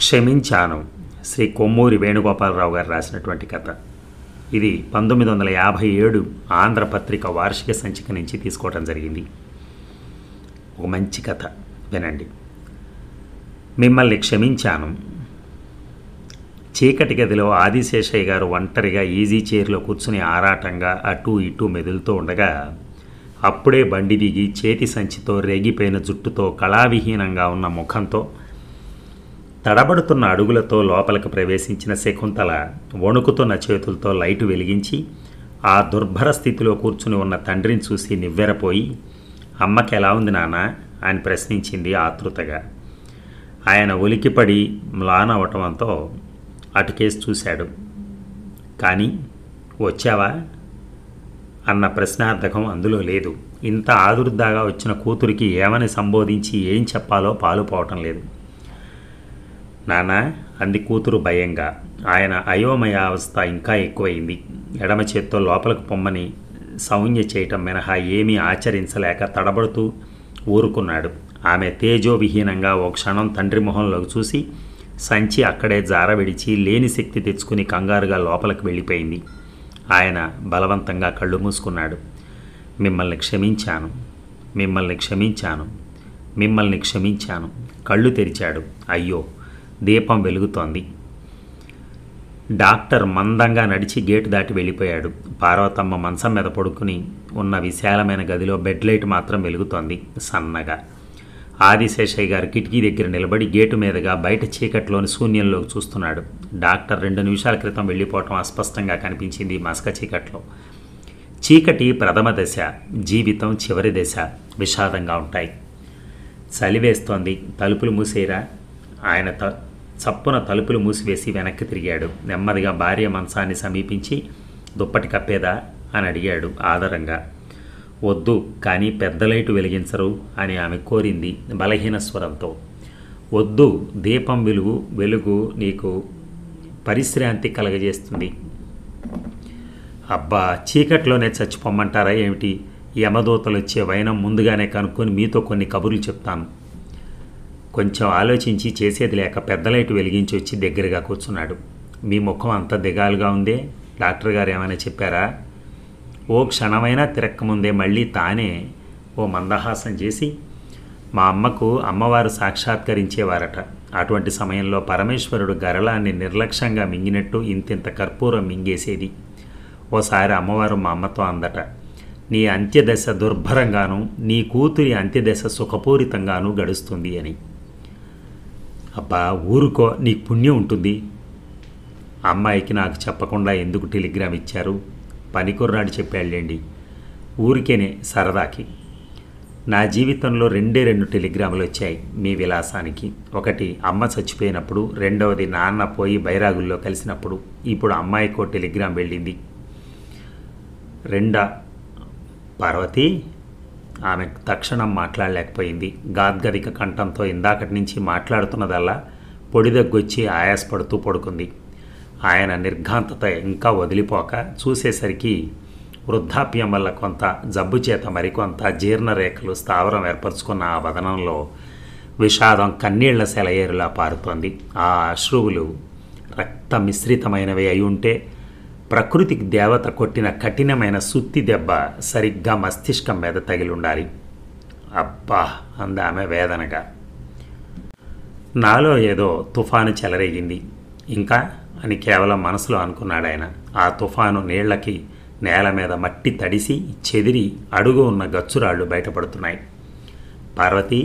క్షమించాను శ్రీ కొమ్మూరి వేణుగోపాలరావు గారు రాసినటువంటి కథ ఇది పంతొమ్మిది వందల యాభై ఏడు ఆంధ్రపత్రిక వార్షిక సంచిక నుంచి తీసుకోవడం జరిగింది ఒక మంచి కథ వినండి మిమ్మల్ని క్షమించాను చీకటి గదిలో ఆదిశేషయ్య గారు ఒంటరిగా ఈజీ చైర్లో కూర్చుని ఆరాటంగా అటు ఇటు మెదులుతూ ఉండగా అప్పుడే బండి దిగి చేతి సంచితో రేగిపోయిన జుట్టుతో కళావిహీనంగా ఉన్న ముఖంతో తడబడుతున్న అడుగులతో లోపలికి ప్రవేశించిన శకుంతల వణుకుతున్న చేతులతో లైటు వెలిగించి ఆ దుర్భర స్థితిలో కూర్చుని ఉన్న తండ్రిని చూసి నివ్వెరపోయి అమ్మకి ఎలా ఉంది నాన్న అని ప్రశ్నించింది ఆతృతగా ఆయన ఉలికిపడి మ్లానవటంతో అటుకేసి చూశాడు కానీ వచ్చావా అన్న ప్రశ్నార్థకం అందులో లేదు ఇంత ఆదుర్దాగా వచ్చిన కూతురికి ఏమని సంబోధించి ఏం చెప్పాలో పాలుపోవటం లేదు నాన్న అంది కూతురు భయంగా ఆయన అయోమయ అవస్థ ఇంకా ఎక్కువైంది ఎడమ చేత్తో లోపలికి పొమ్మని సౌన్య చేయటం మినహా ఏమీ ఆచరించలేక తడబడుతూ ఊరుకున్నాడు ఆమె తేజోవిహీనంగా ఓ క్షణం తండ్రి మొహంలోకి చూసి సంచి అక్కడే జార విడిచి లేని శక్తి తెచ్చుకుని కంగారుగా లోపలికి వెళ్ళిపోయింది ఆయన బలవంతంగా కళ్ళు మూసుకున్నాడు మిమ్మల్ని క్షమించాను మిమ్మల్ని క్షమించాను మిమ్మల్ని క్షమించాను కళ్ళు తెరిచాడు అయ్యో దీపం వెలుగుతోంది డాక్టర్ మందంగా నడిచి గేటు దాటి వెళ్ళిపోయాడు పార్వతమ్మ మంచం మీద పడుకుని ఉన్న విశాలమైన గదిలో బెడ్ లైట్ మాత్రం వెలుగుతోంది సన్నగా ఆదిశేషయ్య గారు కిటికీ దగ్గర నిలబడి గేటు మీదుగా బయట చీకట్లోని శూన్యంలోకి చూస్తున్నాడు డాక్టర్ రెండు నిమిషాల క్రితం వెళ్ళిపోవటం అస్పష్టంగా కనిపించింది మసక చీకట్లో చీకటి ప్రథమ దశ జీవితం చివరి దశ విషాదంగా ఉంటాయి చలివేస్తోంది తలుపులు మూసేరా ఆయన త చప్పున తలుపులు మూసివేసి వెనక్కి తిరిగాడు నెమ్మదిగా భార్య మంచాన్ని సమీపించి దుప్పటి కప్పేదా అని అడిగాడు ఆదరంగా వద్దు కానీ పెద్ద లైటు వెలిగించరు అని ఆమె కోరింది బలహీన స్వరంతో వద్దు దీపం వెలుగు వెలుగు నీకు పరిశ్రాంతి కలగజేస్తుంది అబ్బా చీకట్లోనే చచ్చిపోమ్మంటారా ఏమిటి యమదూతలు వచ్చే వైనం ముందుగానే కనుక్కొని మీతో కొన్ని కబుర్లు చెప్తాను కొంచెం ఆలోచించి చేసేది లేక పెద్ద లైట్ వెలిగించి వచ్చి దగ్గరగా కూర్చున్నాడు మీ ముఖం అంత దిగాలుగా ఉందే డాక్టర్ గారు ఏమైనా చెప్పారా ఓ క్షణమైనా తిరక్కముందే మళ్ళీ తానే ఓ మందహాసం చేసి మా అమ్మకు అమ్మవారు సాక్షాత్కరించేవారట అటువంటి సమయంలో పరమేశ్వరుడు గరళాన్ని నిర్లక్ష్యంగా మింగినట్టు ఇంతింత కర్పూరం మింగేసేది ఓసారి అమ్మవారు మా అమ్మతో అందట నీ అంత్యదశ దుర్భరంగాను నీ కూతురి అంత్యదశ సుఖపూరితంగాను గడుస్తుంది అని అబ్బా ఊరుకో నీకు పుణ్యం ఉంటుంది అమ్మాయికి నాకు చెప్పకుండా ఎందుకు టెలిగ్రామ్ ఇచ్చారు పనికొర్రాడు చెప్పాళ్ళండి ఊరికేనే సరదాకి నా జీవితంలో రెండే రెండు టెలిగ్రాములు వచ్చాయి మీ విలాసానికి ఒకటి అమ్మ చచ్చిపోయినప్పుడు రెండవది నాన్న పోయి బైరాగుల్లో కలిసినప్పుడు ఇప్పుడు అమ్మాయికో టెలిగ్రామ్ వెళ్ళింది రెండా పార్వతి ఆమె తక్షణం మాట్లాడలేకపోయింది గాద్గదిక కంఠంతో ఇందాకటి నుంచి మాట్లాడుతున్నదల్లా పొడిదగ్గొచ్చి ఆయాసపడుతూ పడుకుంది ఆయన నిర్ఘాంతత ఇంకా వదిలిపోక చూసేసరికి వృద్ధాప్యం వల్ల కొంత జబ్బు చేత మరికొంత జీర్ణరేఖలు స్థావరం ఏర్పరచుకున్న ఆ వదనంలో విషాదం కన్నీళ్ల సెలయేరులా పారుతోంది ఆ అశ్రువులు రక్త మిశ్రితమైనవి అయి ఉంటే ప్రకృతికి దేవత కొట్టిన కఠినమైన సుత్తి దెబ్బ సరిగ్గా మస్తిష్కం మీద తగిలి ఉండాలి అబ్బా అందామె వేదనగా నాలో ఏదో తుఫాను చెలరేగింది ఇంకా అని కేవలం మనసులో అనుకున్నాడాయన ఆ తుఫాను నీళ్లకి నేల మీద మట్టి తడిసి చెదిరి అడుగు ఉన్న గచ్చురాళ్ళు బయటపడుతున్నాయి పార్వతి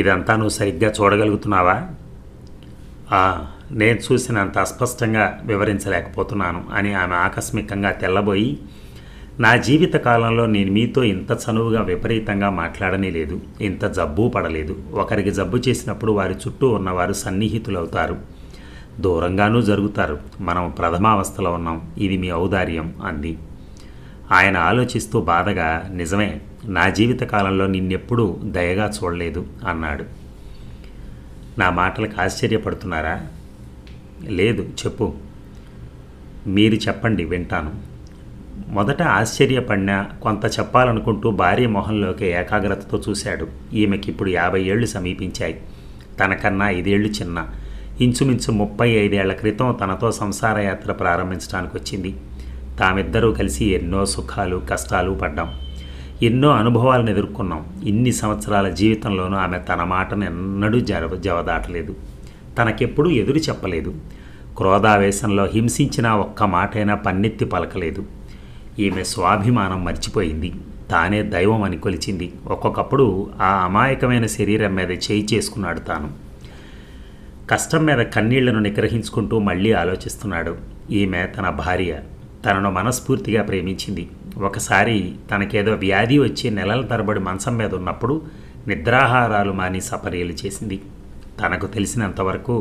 ఇదంతా నువ్వు సరిగ్గా చూడగలుగుతున్నావా నేను చూసినంత అస్పష్టంగా వివరించలేకపోతున్నాను అని ఆమె ఆకస్మికంగా తెల్లబోయి నా జీవిత కాలంలో నేను మీతో ఇంత చనువుగా విపరీతంగా మాట్లాడనే లేదు ఇంత జబ్బు పడలేదు ఒకరికి జబ్బు చేసినప్పుడు వారి చుట్టూ ఉన్నవారు సన్నిహితులవుతారు దూరంగానూ జరుగుతారు మనం ప్రథమావస్థలో ఉన్నాం ఇది మీ ఔదార్యం అంది ఆయన ఆలోచిస్తూ బాధగా నిజమే నా జీవితకాలంలో నిన్నెప్పుడూ దయగా చూడలేదు అన్నాడు నా మాటలకు ఆశ్చర్యపడుతున్నారా లేదు చెప్పు మీరు చెప్పండి వింటాను మొదట ఆశ్చర్యపడినా కొంత చెప్పాలనుకుంటూ భార్య మొహంలోకి ఏకాగ్రతతో చూశాడు ఈమెకిప్పుడు యాభై ఏళ్ళు సమీపించాయి తనకన్నా ఐదేళ్లు చిన్న ఇంచుమించు ముప్పై ఐదేళ్ల క్రితం తనతో సంసారయాత్ర ప్రారంభించడానికి వచ్చింది తామిద్దరూ కలిసి ఎన్నో సుఖాలు కష్టాలు పడ్డాం ఎన్నో అనుభవాలను ఎదుర్కొన్నాం ఇన్ని సంవత్సరాల జీవితంలోనూ ఆమె తన మాటను ఎన్నడూ జవ జవదాటలేదు తనకెప్పుడూ ఎదురు చెప్పలేదు క్రోధావేశంలో హింసించిన ఒక్క మాటైనా పన్నెత్తి పలకలేదు ఈమె స్వాభిమానం మర్చిపోయింది తానే దైవం అని కొలిచింది ఒక్కొక్కప్పుడు ఆ అమాయకమైన శరీరం మీద చేయి చేసుకున్నాడు తాను కష్టం మీద కన్నీళ్లను నిగ్రహించుకుంటూ మళ్ళీ ఆలోచిస్తున్నాడు ఈమె తన భార్య తనను మనస్ఫూర్తిగా ప్రేమించింది ఒకసారి తనకేదో వ్యాధి వచ్చి నెలల తరబడి మనసం మీద ఉన్నప్పుడు నిద్రాహారాలు మాని సపర్యలు చేసింది తనకు తెలిసినంతవరకు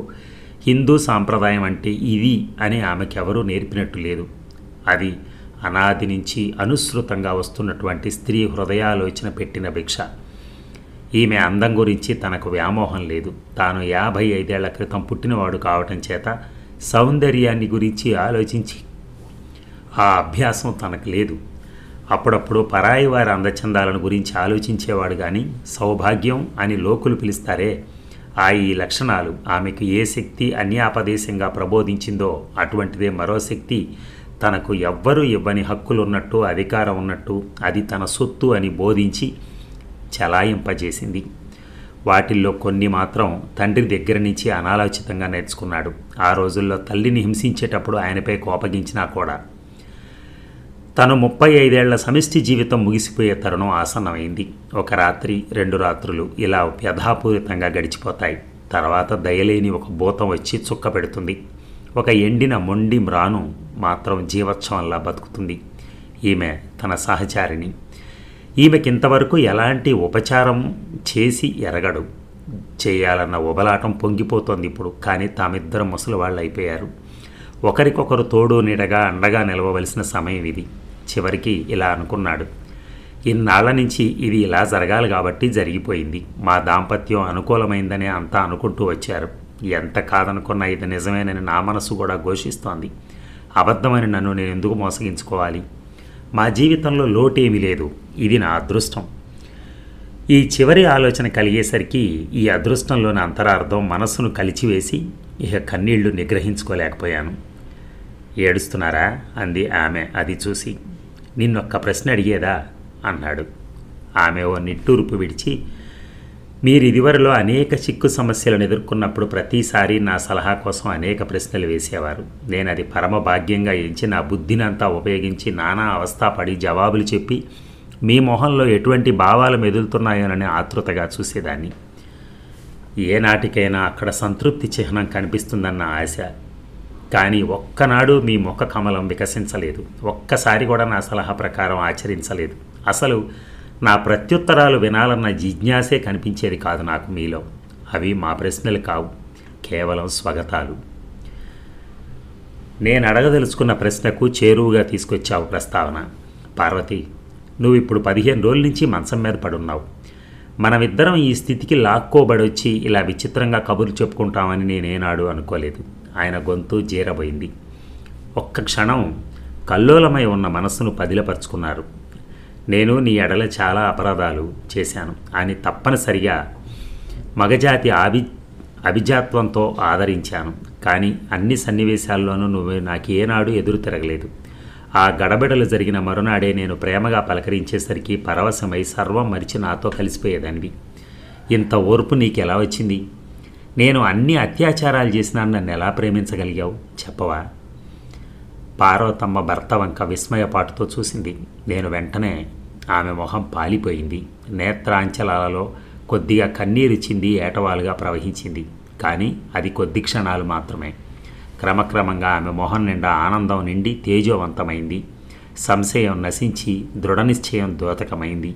హిందూ సాంప్రదాయం అంటే ఇది అని ఆమెకెవరూ నేర్పినట్టు లేదు అది అనాది నుంచి అనుసృతంగా వస్తున్నటువంటి స్త్రీ హృదయాలోచన పెట్టిన భిక్ష ఈమె అందం గురించి తనకు వ్యామోహం లేదు తాను యాభై ఐదేళ్ల క్రితం పుట్టినవాడు కావటం చేత సౌందర్యాన్ని గురించి ఆలోచించి ఆ అభ్యాసం తనకు లేదు అప్పుడప్పుడు పరాయి వారి అందచందాలను గురించి ఆలోచించేవాడు కానీ సౌభాగ్యం అని లోకులు పిలుస్తారే ఆ ఈ లక్షణాలు ఆమెకు ఏ శక్తి అన్యాపదేశంగా ప్రబోధించిందో అటువంటిదే మరో శక్తి తనకు ఎవ్వరూ ఇవ్వని హక్కులున్నట్టు అధికారం ఉన్నట్టు అది తన సొత్తు అని బోధించి చలాయింపజేసింది వాటిల్లో కొన్ని మాత్రం తండ్రి దగ్గర నుంచి అనాలోచితంగా నేర్చుకున్నాడు ఆ రోజుల్లో తల్లిని హింసించేటప్పుడు ఆయనపై కోపగించినా కూడా తను ముప్పై ఐదేళ్ల సమిష్టి జీవితం ముగిసిపోయే తరుణం ఆసన్నమైంది ఒక రాత్రి రెండు రాత్రులు ఇలా వ్యధాపూరితంగా గడిచిపోతాయి తర్వాత దయలేని ఒక భూతం వచ్చి చుక్క పెడుతుంది ఒక ఎండిన మొండి మ్రాను మాత్రం జీవోత్సవంలా బతుకుతుంది ఈమె తన సహచారిని ఈమెకింతవరకు ఎలాంటి ఉపచారం చేసి ఎరగడు చేయాలన్న ఉబలాటం పొంగిపోతోంది ఇప్పుడు కానీ తామిద్దరు ముసలివాళ్ళు అయిపోయారు ఒకరికొకరు తోడు నీడగా అండగా నిలవవలసిన సమయం ఇది చివరికి ఇలా అనుకున్నాడు ఇన్నాళ్ల నుంచి ఇది ఇలా జరగాలి కాబట్టి జరిగిపోయింది మా దాంపత్యం అనుకూలమైందని అంతా అనుకుంటూ వచ్చారు ఎంత కాదనుకున్నా ఇది నిజమేనని నా మనసు కూడా ఘోషిస్తోంది అబద్ధమని నన్ను నేను ఎందుకు మోసగించుకోవాలి మా జీవితంలో లోటేమీ లేదు ఇది నా అదృష్టం ఈ చివరి ఆలోచన కలిగేసరికి ఈ అదృష్టంలోని అంతరార్థం మనస్సును కలిచివేసి ఇక కన్నీళ్లు నిగ్రహించుకోలేకపోయాను ఏడుస్తున్నారా అంది ఆమె అది చూసి నిన్నొక్క ప్రశ్న అడిగేదా అన్నాడు ఆమె ఓ నిట్టూర్పు విడిచి మీరు ఇదివరలో అనేక చిక్కు సమస్యలను ఎదుర్కొన్నప్పుడు ప్రతిసారి నా సలహా కోసం అనేక ప్రశ్నలు వేసేవారు నేను అది పరమ భాగ్యంగా ఎంచి నా బుద్ధినంతా ఉపయోగించి నానా అవస్థ పడి జవాబులు చెప్పి మీ మొహంలో ఎటువంటి భావాలు మెదులుతున్నాయోనని ఆతృతగా చూసేదాన్ని ఏనాటికైనా అక్కడ సంతృప్తి చిహ్నం కనిపిస్తుందన్న ఆశ కానీ ఒక్కనాడు మీ ముఖ కమలం వికసించలేదు ఒక్కసారి కూడా నా సలహా ప్రకారం ఆచరించలేదు అసలు నా ప్రత్యుత్తరాలు వినాలన్న జిజ్ఞాసే కనిపించేది కాదు నాకు మీలో అవి మా ప్రశ్నలు కావు కేవలం స్వగతాలు నేను అడగదలుచుకున్న ప్రశ్నకు చేరువుగా తీసుకొచ్చావు ప్రస్తావన పార్వతి నువ్వు ఇప్పుడు పదిహేను రోజుల నుంచి మంచం మీద పడున్నావు మనమిద్దరం ఈ స్థితికి లాక్కోబడొచ్చి ఇలా విచిత్రంగా కబుర్లు చెప్పుకుంటామని నేనేనాడు అనుకోలేదు ఆయన గొంతు జీరబోయింది ఒక్క క్షణం కల్లోలమై ఉన్న మనస్సును పదిలపరుచుకున్నారు నేను నీ ఎడల చాలా అపరాధాలు చేశాను అని తప్పనిసరిగా మగజాతి ఆవి అభిజాత్వంతో ఆదరించాను కానీ అన్ని సన్నివేశాల్లోనూ నువ్వు నాకు ఏనాడు ఎదురు తిరగలేదు ఆ గడబిడలు జరిగిన మరునాడే నేను ప్రేమగా పలకరించేసరికి పరవశమై సర్వం మరిచి నాతో కలిసిపోయేదాన్ని ఇంత ఓర్పు నీకెలా వచ్చింది నేను అన్ని అత్యాచారాలు చేసినా నన్ను ఎలా ప్రేమించగలిగావు చెప్పవా పార్వతమ్మ భర్త వంక విస్మయపాటుతో చూసింది నేను వెంటనే ఆమె మొహం పాలిపోయింది నేత్రాంచలాలలో కొద్దిగా కన్నీరిచ్చింది ఏటవాలుగా ప్రవహించింది కానీ అది కొద్ది క్షణాలు మాత్రమే క్రమక్రమంగా ఆమె మొహం నిండా ఆనందం నిండి తేజోవంతమైంది సంశయం నశించి దృఢనిశ్చయం ద్యోతకమైంది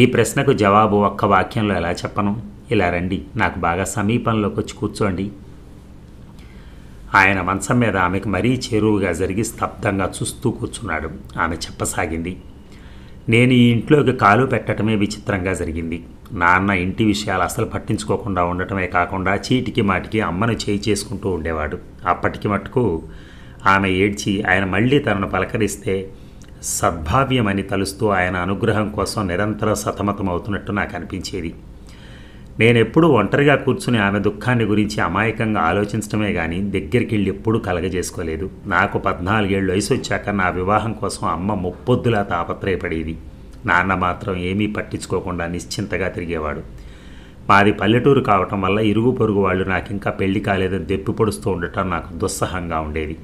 ఈ ప్రశ్నకు జవాబు ఒక్క వాక్యంలో ఎలా చెప్పను ఇలా రండి నాకు బాగా సమీపంలోకి వచ్చి కూర్చోండి ఆయన మంచం మీద ఆమెకు మరీ చేరువుగా జరిగి స్తబ్దంగా చూస్తూ కూర్చున్నాడు ఆమె చెప్పసాగింది నేను ఈ ఇంట్లోకి కాలు పెట్టడమే విచిత్రంగా జరిగింది నాన్న ఇంటి విషయాలు అసలు పట్టించుకోకుండా ఉండటమే కాకుండా చీటికి మాటికి అమ్మను చేయి చేసుకుంటూ ఉండేవాడు అప్పటికి మటుకు ఆమె ఏడ్చి ఆయన మళ్ళీ తనను పలకరిస్తే సద్భావ్యమని తలుస్తూ ఆయన అనుగ్రహం కోసం నిరంతరం సతమతమవుతున్నట్టు నాకు అనిపించేది నేనెప్పుడు ఒంటరిగా కూర్చుని ఆమె దుఃఖాన్ని గురించి అమాయకంగా ఆలోచించడమే కానీ దగ్గరికి వెళ్ళి ఎప్పుడూ కలగజేసుకోలేదు నాకు పద్నాలుగేళ్ళు వయసు వచ్చాక నా వివాహం కోసం అమ్మ ముప్పొద్దులా తాపత్రయపడేది నాన్న మాత్రం ఏమీ పట్టించుకోకుండా నిశ్చింతగా తిరిగేవాడు మాది పల్లెటూరు కావటం వల్ల ఇరుగు పొరుగు వాళ్ళు నాకు ఇంకా పెళ్లి కాలేదని దెప్పి పొడుస్తూ ఉండటం నాకు దుస్సహంగా ఉండేది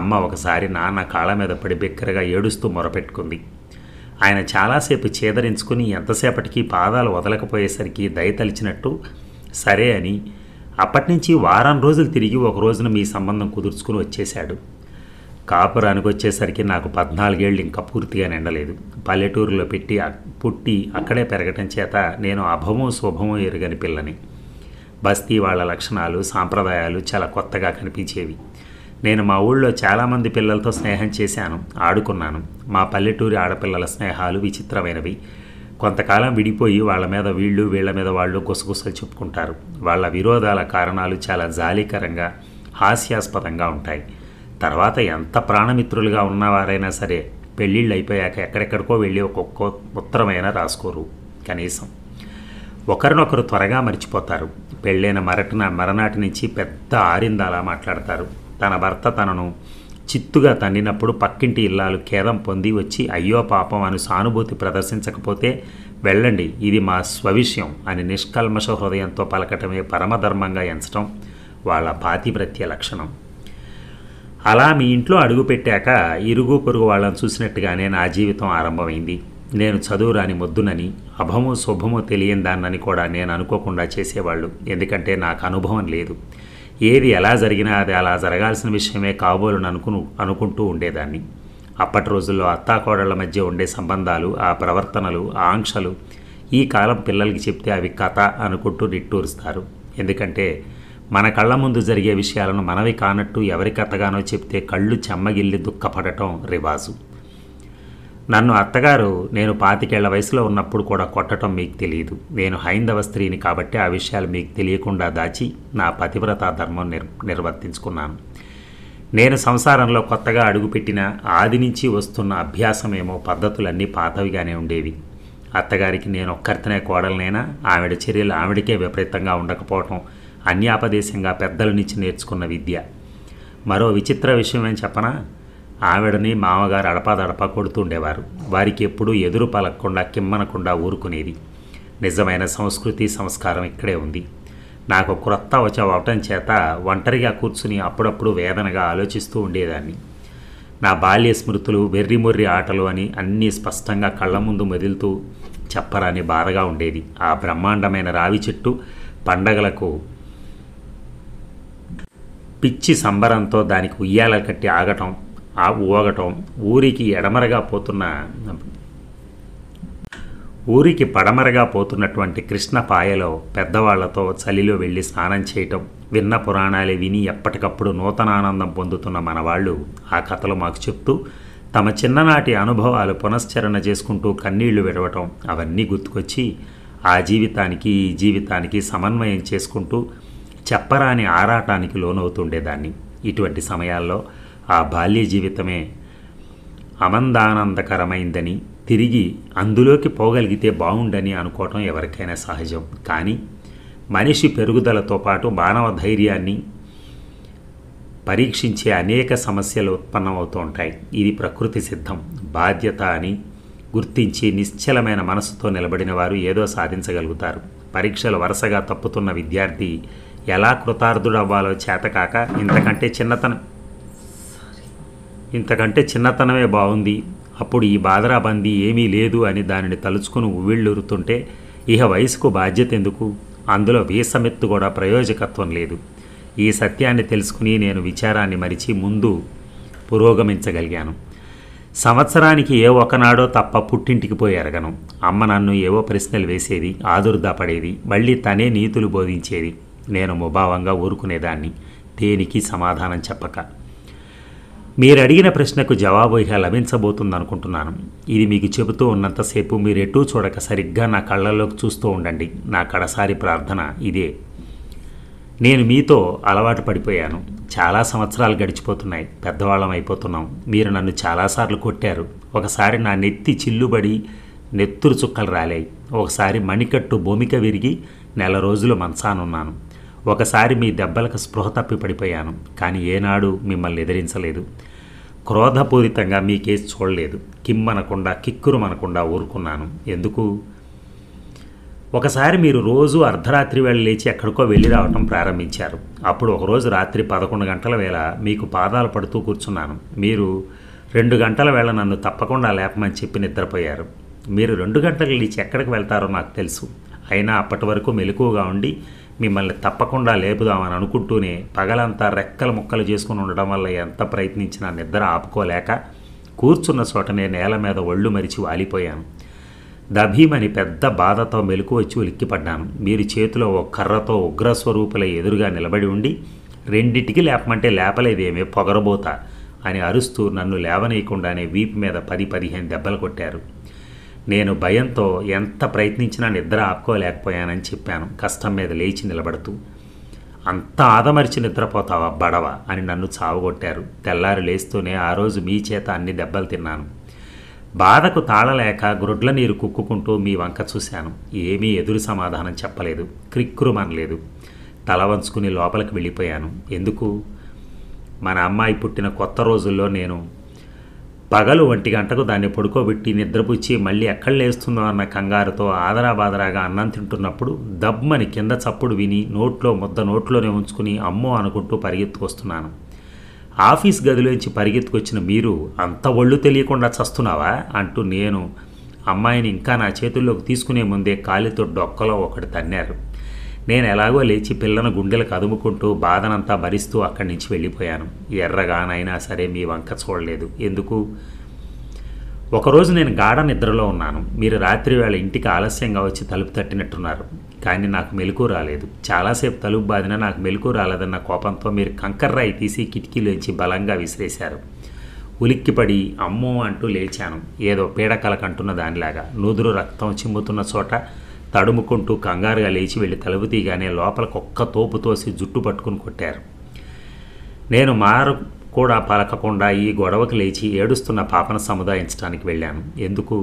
అమ్మ ఒకసారి నాన్న కాళ్ళ మీద పడి బిక్కరగా ఏడుస్తూ మొరపెట్టుకుంది ఆయన చాలాసేపు చేదరించుకుని ఎంతసేపటికి పాదాలు వదలకపోయేసరికి దయతలిచినట్టు సరే అని అప్పటినుంచి వారం రోజులు తిరిగి ఒక రోజున మీ సంబంధం కుదుర్చుకుని వచ్చేశాడు కాపురానికి వచ్చేసరికి నాకు పద్నాలుగేళ్ళు ఇంకా పూర్తిగా నిండలేదు పల్లెటూరులో పెట్టి పుట్టి అక్కడే పెరగటం చేత నేను అభమో శుభమో ఎరుగని పిల్లని బస్తీ వాళ్ళ లక్షణాలు సాంప్రదాయాలు చాలా కొత్తగా కనిపించేవి నేను మా ఊళ్ళో చాలామంది పిల్లలతో స్నేహం చేశాను ఆడుకున్నాను మా పల్లెటూరి ఆడపిల్లల స్నేహాలు విచిత్రమైనవి కొంతకాలం విడిపోయి వాళ్ళ మీద వీళ్ళు వీళ్ళ మీద వాళ్ళు గుసగుసలు చెప్పుకుంటారు వాళ్ళ విరోధాల కారణాలు చాలా జాలీకరంగా హాస్యాస్పదంగా ఉంటాయి తర్వాత ఎంత ప్రాణమిత్రులుగా ఉన్నవారైనా సరే పెళ్ళిళ్ళు అయిపోయాక ఎక్కడెక్కడికో వెళ్ళి ఒక్కొక్క ఉత్తరమైన రాసుకోరు కనీసం ఒకరినొకరు త్వరగా మర్చిపోతారు పెళ్ళైన మరటిన మరనాటి నుంచి పెద్ద ఆరిందాలా మాట్లాడతారు తన భర్త తనను చిత్తుగా తన్నినప్పుడు పక్కింటి ఇల్లాలు ఖేదం పొంది వచ్చి అయ్యో పాపం అని సానుభూతి ప్రదర్శించకపోతే వెళ్ళండి ఇది మా స్వవిషయం అని నిష్కల్మష హృదయంతో పలకటమే పరమధర్మంగా ఎంచడం వాళ్ళ పాతిప్రత్య లక్షణం అలా మీ ఇంట్లో అడుగుపెట్టాక ఇరుగు పొరుగు వాళ్ళని చూసినట్టుగానే నా జీవితం ఆరంభమైంది నేను చదువురాని మొద్దునని అభము శుభము తెలియని దాన్నని కూడా నేను అనుకోకుండా చేసేవాళ్ళు ఎందుకంటే నాకు అనుభవం లేదు ఏది ఎలా జరిగినా అది అలా జరగాల్సిన విషయమే కాబోలును అనుకును అనుకుంటూ ఉండేదాన్ని అప్పటి రోజుల్లో అత్తాకోడళ్ల మధ్య ఉండే సంబంధాలు ఆ ప్రవర్తనలు ఆంక్షలు ఈ కాలం పిల్లలకి చెప్తే అవి కథ అనుకుంటూ నిట్టూరుస్తారు ఎందుకంటే మన కళ్ళ ముందు జరిగే విషయాలను మనవి కానట్టు ఎవరి కథగానో చెప్తే కళ్ళు చెమ్మగిల్లి దుఃఖపడటం రివాజు నన్ను అత్తగారు నేను పాతికేళ్ల వయసులో ఉన్నప్పుడు కూడా కొట్టడం మీకు తెలియదు నేను హైందవ స్త్రీని కాబట్టి ఆ విషయాలు మీకు తెలియకుండా దాచి నా పతివ్రత ధర్మం నిర్ నిర్వర్తించుకున్నాను నేను సంసారంలో కొత్తగా అడుగుపెట్టిన ఆది నుంచి వస్తున్న అభ్యాసమేమో పద్ధతులన్నీ పాతవిగానే ఉండేవి అత్తగారికి నేను ఒక్కరితనే కోడలనైనా ఆవిడ చర్యలు ఆవిడకే విపరీతంగా ఉండకపోవటం అన్యాపదేశంగా పెద్దల నుంచి నేర్చుకున్న విద్య మరో విచిత్ర విషయం చెప్పనా ఆవిడని మామగారు అడపాదడపా కొడుతుండేవారు వారికి ఎప్పుడూ ఎదురు పలకకుండా కిమ్మనకుండా ఊరుకునేది నిజమైన సంస్కృతి సంస్కారం ఇక్కడే ఉంది నాకు క్రొత్త వచ్చవటం చేత ఒంటరిగా కూర్చుని అప్పుడప్పుడు వేదనగా ఆలోచిస్తూ ఉండేదాన్ని నా బాల్య స్మృతులు వెర్రిమొర్రి ఆటలు అని అన్నీ స్పష్టంగా కళ్ళ ముందు మెదులుతూ చెప్పరాని బాధగా ఉండేది ఆ బ్రహ్మాండమైన రావి చెట్టు పండగలకు పిచ్చి సంబరంతో దానికి ఉయ్యాల కట్టి ఆగటం ఆ ఊగటం ఊరికి ఎడమరగా పోతున్న ఊరికి పడమరగా పోతున్నటువంటి కృష్ణ పాయలో పెద్దవాళ్లతో చలిలో వెళ్ళి స్నానం చేయటం విన్న పురాణాలే విని ఎప్పటికప్పుడు నూతన ఆనందం పొందుతున్న మనవాళ్ళు ఆ కథలు మాకు చెప్తూ తమ చిన్ననాటి అనుభవాలు పునశ్చరణ చేసుకుంటూ కన్నీళ్లు విడవటం అవన్నీ గుర్తుకొచ్చి ఆ జీవితానికి ఈ జీవితానికి సమన్వయం చేసుకుంటూ చెప్పరాని ఆరాటానికి లోనవుతుండేదాన్ని ఇటువంటి సమయాల్లో ఆ బాల్య జీవితమే అమందానందకరమైందని తిరిగి అందులోకి పోగలిగితే బాగుండని అనుకోవటం ఎవరికైనా సహజం కానీ మనిషి పెరుగుదలతో పాటు మానవ ధైర్యాన్ని పరీక్షించే అనేక సమస్యలు ఉత్పన్నమవుతూ ఉంటాయి ఇది ప్రకృతి సిద్ధం బాధ్యత అని గుర్తించి నిశ్చలమైన మనసుతో నిలబడిన వారు ఏదో సాధించగలుగుతారు పరీక్షలు వరుసగా తప్పుతున్న విద్యార్థి ఎలా కృతార్థుడవ్వాలో చేతకాక ఇంతకంటే చిన్నతనం ఇంతకంటే చిన్నతనమే బాగుంది అప్పుడు ఈ బందీ ఏమీ లేదు అని దానిని తలుచుకుని ఉవ్విళ్ళూరుతుంటే ఇహ వయసుకు బాధ్యత ఎందుకు అందులో వీసమెత్తు కూడా ప్రయోజకత్వం లేదు ఈ సత్యాన్ని తెలుసుకుని నేను విచారాన్ని మరిచి ముందు పురోగమించగలిగాను సంవత్సరానికి ఏ ఒకనాడో తప్ప పుట్టింటికి పోయి ఎరగను అమ్మ నన్ను ఏవో ప్రశ్నలు వేసేది ఆదుర్దా పడేది మళ్ళీ తనే నీతులు బోధించేది నేను ముభావంగా ఊరుకునేదాన్ని దేనికి సమాధానం చెప్పక మీరు అడిగిన ప్రశ్నకు జవాబు ఇక లభించబోతుంది అనుకుంటున్నాను ఇది మీకు చెబుతూ ఉన్నంతసేపు మీరు ఎటూ చూడక సరిగ్గా నా కళ్ళల్లోకి చూస్తూ ఉండండి నా కడసారి ప్రార్థన ఇదే నేను మీతో అలవాటు పడిపోయాను చాలా సంవత్సరాలు గడిచిపోతున్నాయి పెద్దవాళ్ళం అయిపోతున్నాం మీరు నన్ను చాలాసార్లు కొట్టారు ఒకసారి నా నెత్తి చిల్లుబడి నెత్తురు చుక్కలు రాలేయి ఒకసారి మణికట్టు భూమిక విరిగి నెల రోజులు మనసానున్నాను ఒకసారి మీ దెబ్బలకు స్పృహ తప్పి పడిపోయాను కానీ ఏనాడు మిమ్మల్ని ఎదిరించలేదు క్రోధపూరితంగా మీ కేసు చూడలేదు కిమ్మనకుండా కిక్కురుమనకుండా ఊరుకున్నాను ఎందుకు ఒకసారి మీరు రోజు అర్ధరాత్రి వేళ లేచి ఎక్కడికో వెళ్ళి రావటం ప్రారంభించారు అప్పుడు ఒకరోజు రాత్రి పదకొండు గంటల వేళ మీకు పాదాలు పడుతూ కూర్చున్నాను మీరు రెండు గంటల వేళ నన్ను తప్పకుండా లేపమని చెప్పి నిద్రపోయారు మీరు రెండు గంటలు లేచి ఎక్కడికి వెళ్తారో నాకు తెలుసు అయినా అప్పటి వరకు మెలకువగా ఉండి మిమ్మల్ని తప్పకుండా లేపుదామని అనుకుంటూనే పగలంతా రెక్కలు ముక్కలు చేసుకుని ఉండడం వల్ల ఎంత ప్రయత్నించినా నిద్ర ఆపుకోలేక కూర్చున్న చోటనే నేల మీద ఒళ్ళు మరిచి వాలిపోయాను దభీమని పెద్ద బాధతో మెలకు వచ్చి ఉలిక్కిపడ్డాను మీరు చేతిలో ఓ కర్రతో ఉగ్రస్వరూపుల ఎదురుగా నిలబడి ఉండి రెండిటికి లేపమంటే లేపలేదేమే పొగరబోతా అని అరుస్తూ నన్ను లేవనీయకుండానే వీపు మీద పది పదిహేను దెబ్బలు కొట్టారు నేను భయంతో ఎంత ప్రయత్నించినా నిద్ర ఆపుకోలేకపోయానని చెప్పాను కష్టం మీద లేచి నిలబడుతూ అంత ఆదమరిచి నిద్రపోతావా బడవ అని నన్ను చావగొట్టారు తెల్లారు లేస్తూనే ఆ రోజు మీ చేత అన్ని దెబ్బలు తిన్నాను బాధకు తాళలేక గుడ్ల నీరు కుక్కుకుంటూ మీ వంక చూశాను ఏమీ ఎదురు సమాధానం చెప్పలేదు క్రిక్కురుమనలేదు తల వంచుకుని లోపలికి వెళ్ళిపోయాను ఎందుకు మన అమ్మాయి పుట్టిన కొత్త రోజుల్లో నేను పగలు ఒంటి గంటకు దాన్ని పడుకోబెట్టి నిద్రపుచ్చి మళ్ళీ ఎక్కడ లేస్తుందో అన్న కంగారుతో ఆదరాబాదరాగా అన్నం తింటున్నప్పుడు దబ్బమని కింద చప్పుడు విని నోట్లో ముద్ద నోట్లోనే ఉంచుకుని అమ్మో అనుకుంటూ పరిగెత్తుకొస్తున్నాను ఆఫీస్ గదిలోంచి పరిగెత్తుకొచ్చిన మీరు అంత ఒళ్ళు తెలియకుండా చస్తున్నావా అంటూ నేను అమ్మాయిని ఇంకా నా చేతుల్లోకి తీసుకునే ముందే కాలితో డొక్కలో ఒకటి తన్నారు నేను ఎలాగో లేచి పిల్లను గుండెలకు అదుముకుంటూ బాధనంతా భరిస్తూ అక్కడి నుంచి వెళ్ళిపోయాను ఎర్రగానైనా సరే మీ వంక చూడలేదు ఎందుకు ఒకరోజు నేను గాఢ నిద్రలో ఉన్నాను మీరు రాత్రి వేళ ఇంటికి ఆలస్యంగా వచ్చి తలుపు తట్టినట్టున్నారు కానీ నాకు మెలకు రాలేదు చాలాసేపు తలుపు బాదిన నాకు మెలకు రాలేదన్న కోపంతో మీరు కంకర్రాయి తీసి కిటికీలోంచి బలంగా విసిరేశారు ఉలిక్కిపడి అమ్మో అంటూ లేచాను ఏదో పీడకలకంటున్న దానిలాగా నూదురు రక్తం చిమ్ముతున్న చోట తడుముకుంటూ కంగారుగా లేచి వెళ్ళి తలుపు తీగానే లోపల కుక్క తోపు తోసి జుట్టు పట్టుకుని కొట్టారు నేను మారు కూడా పలకకుండా ఈ గొడవకు లేచి ఏడుస్తున్న పాపను సముదాయించడానికి వెళ్ళాను ఎందుకు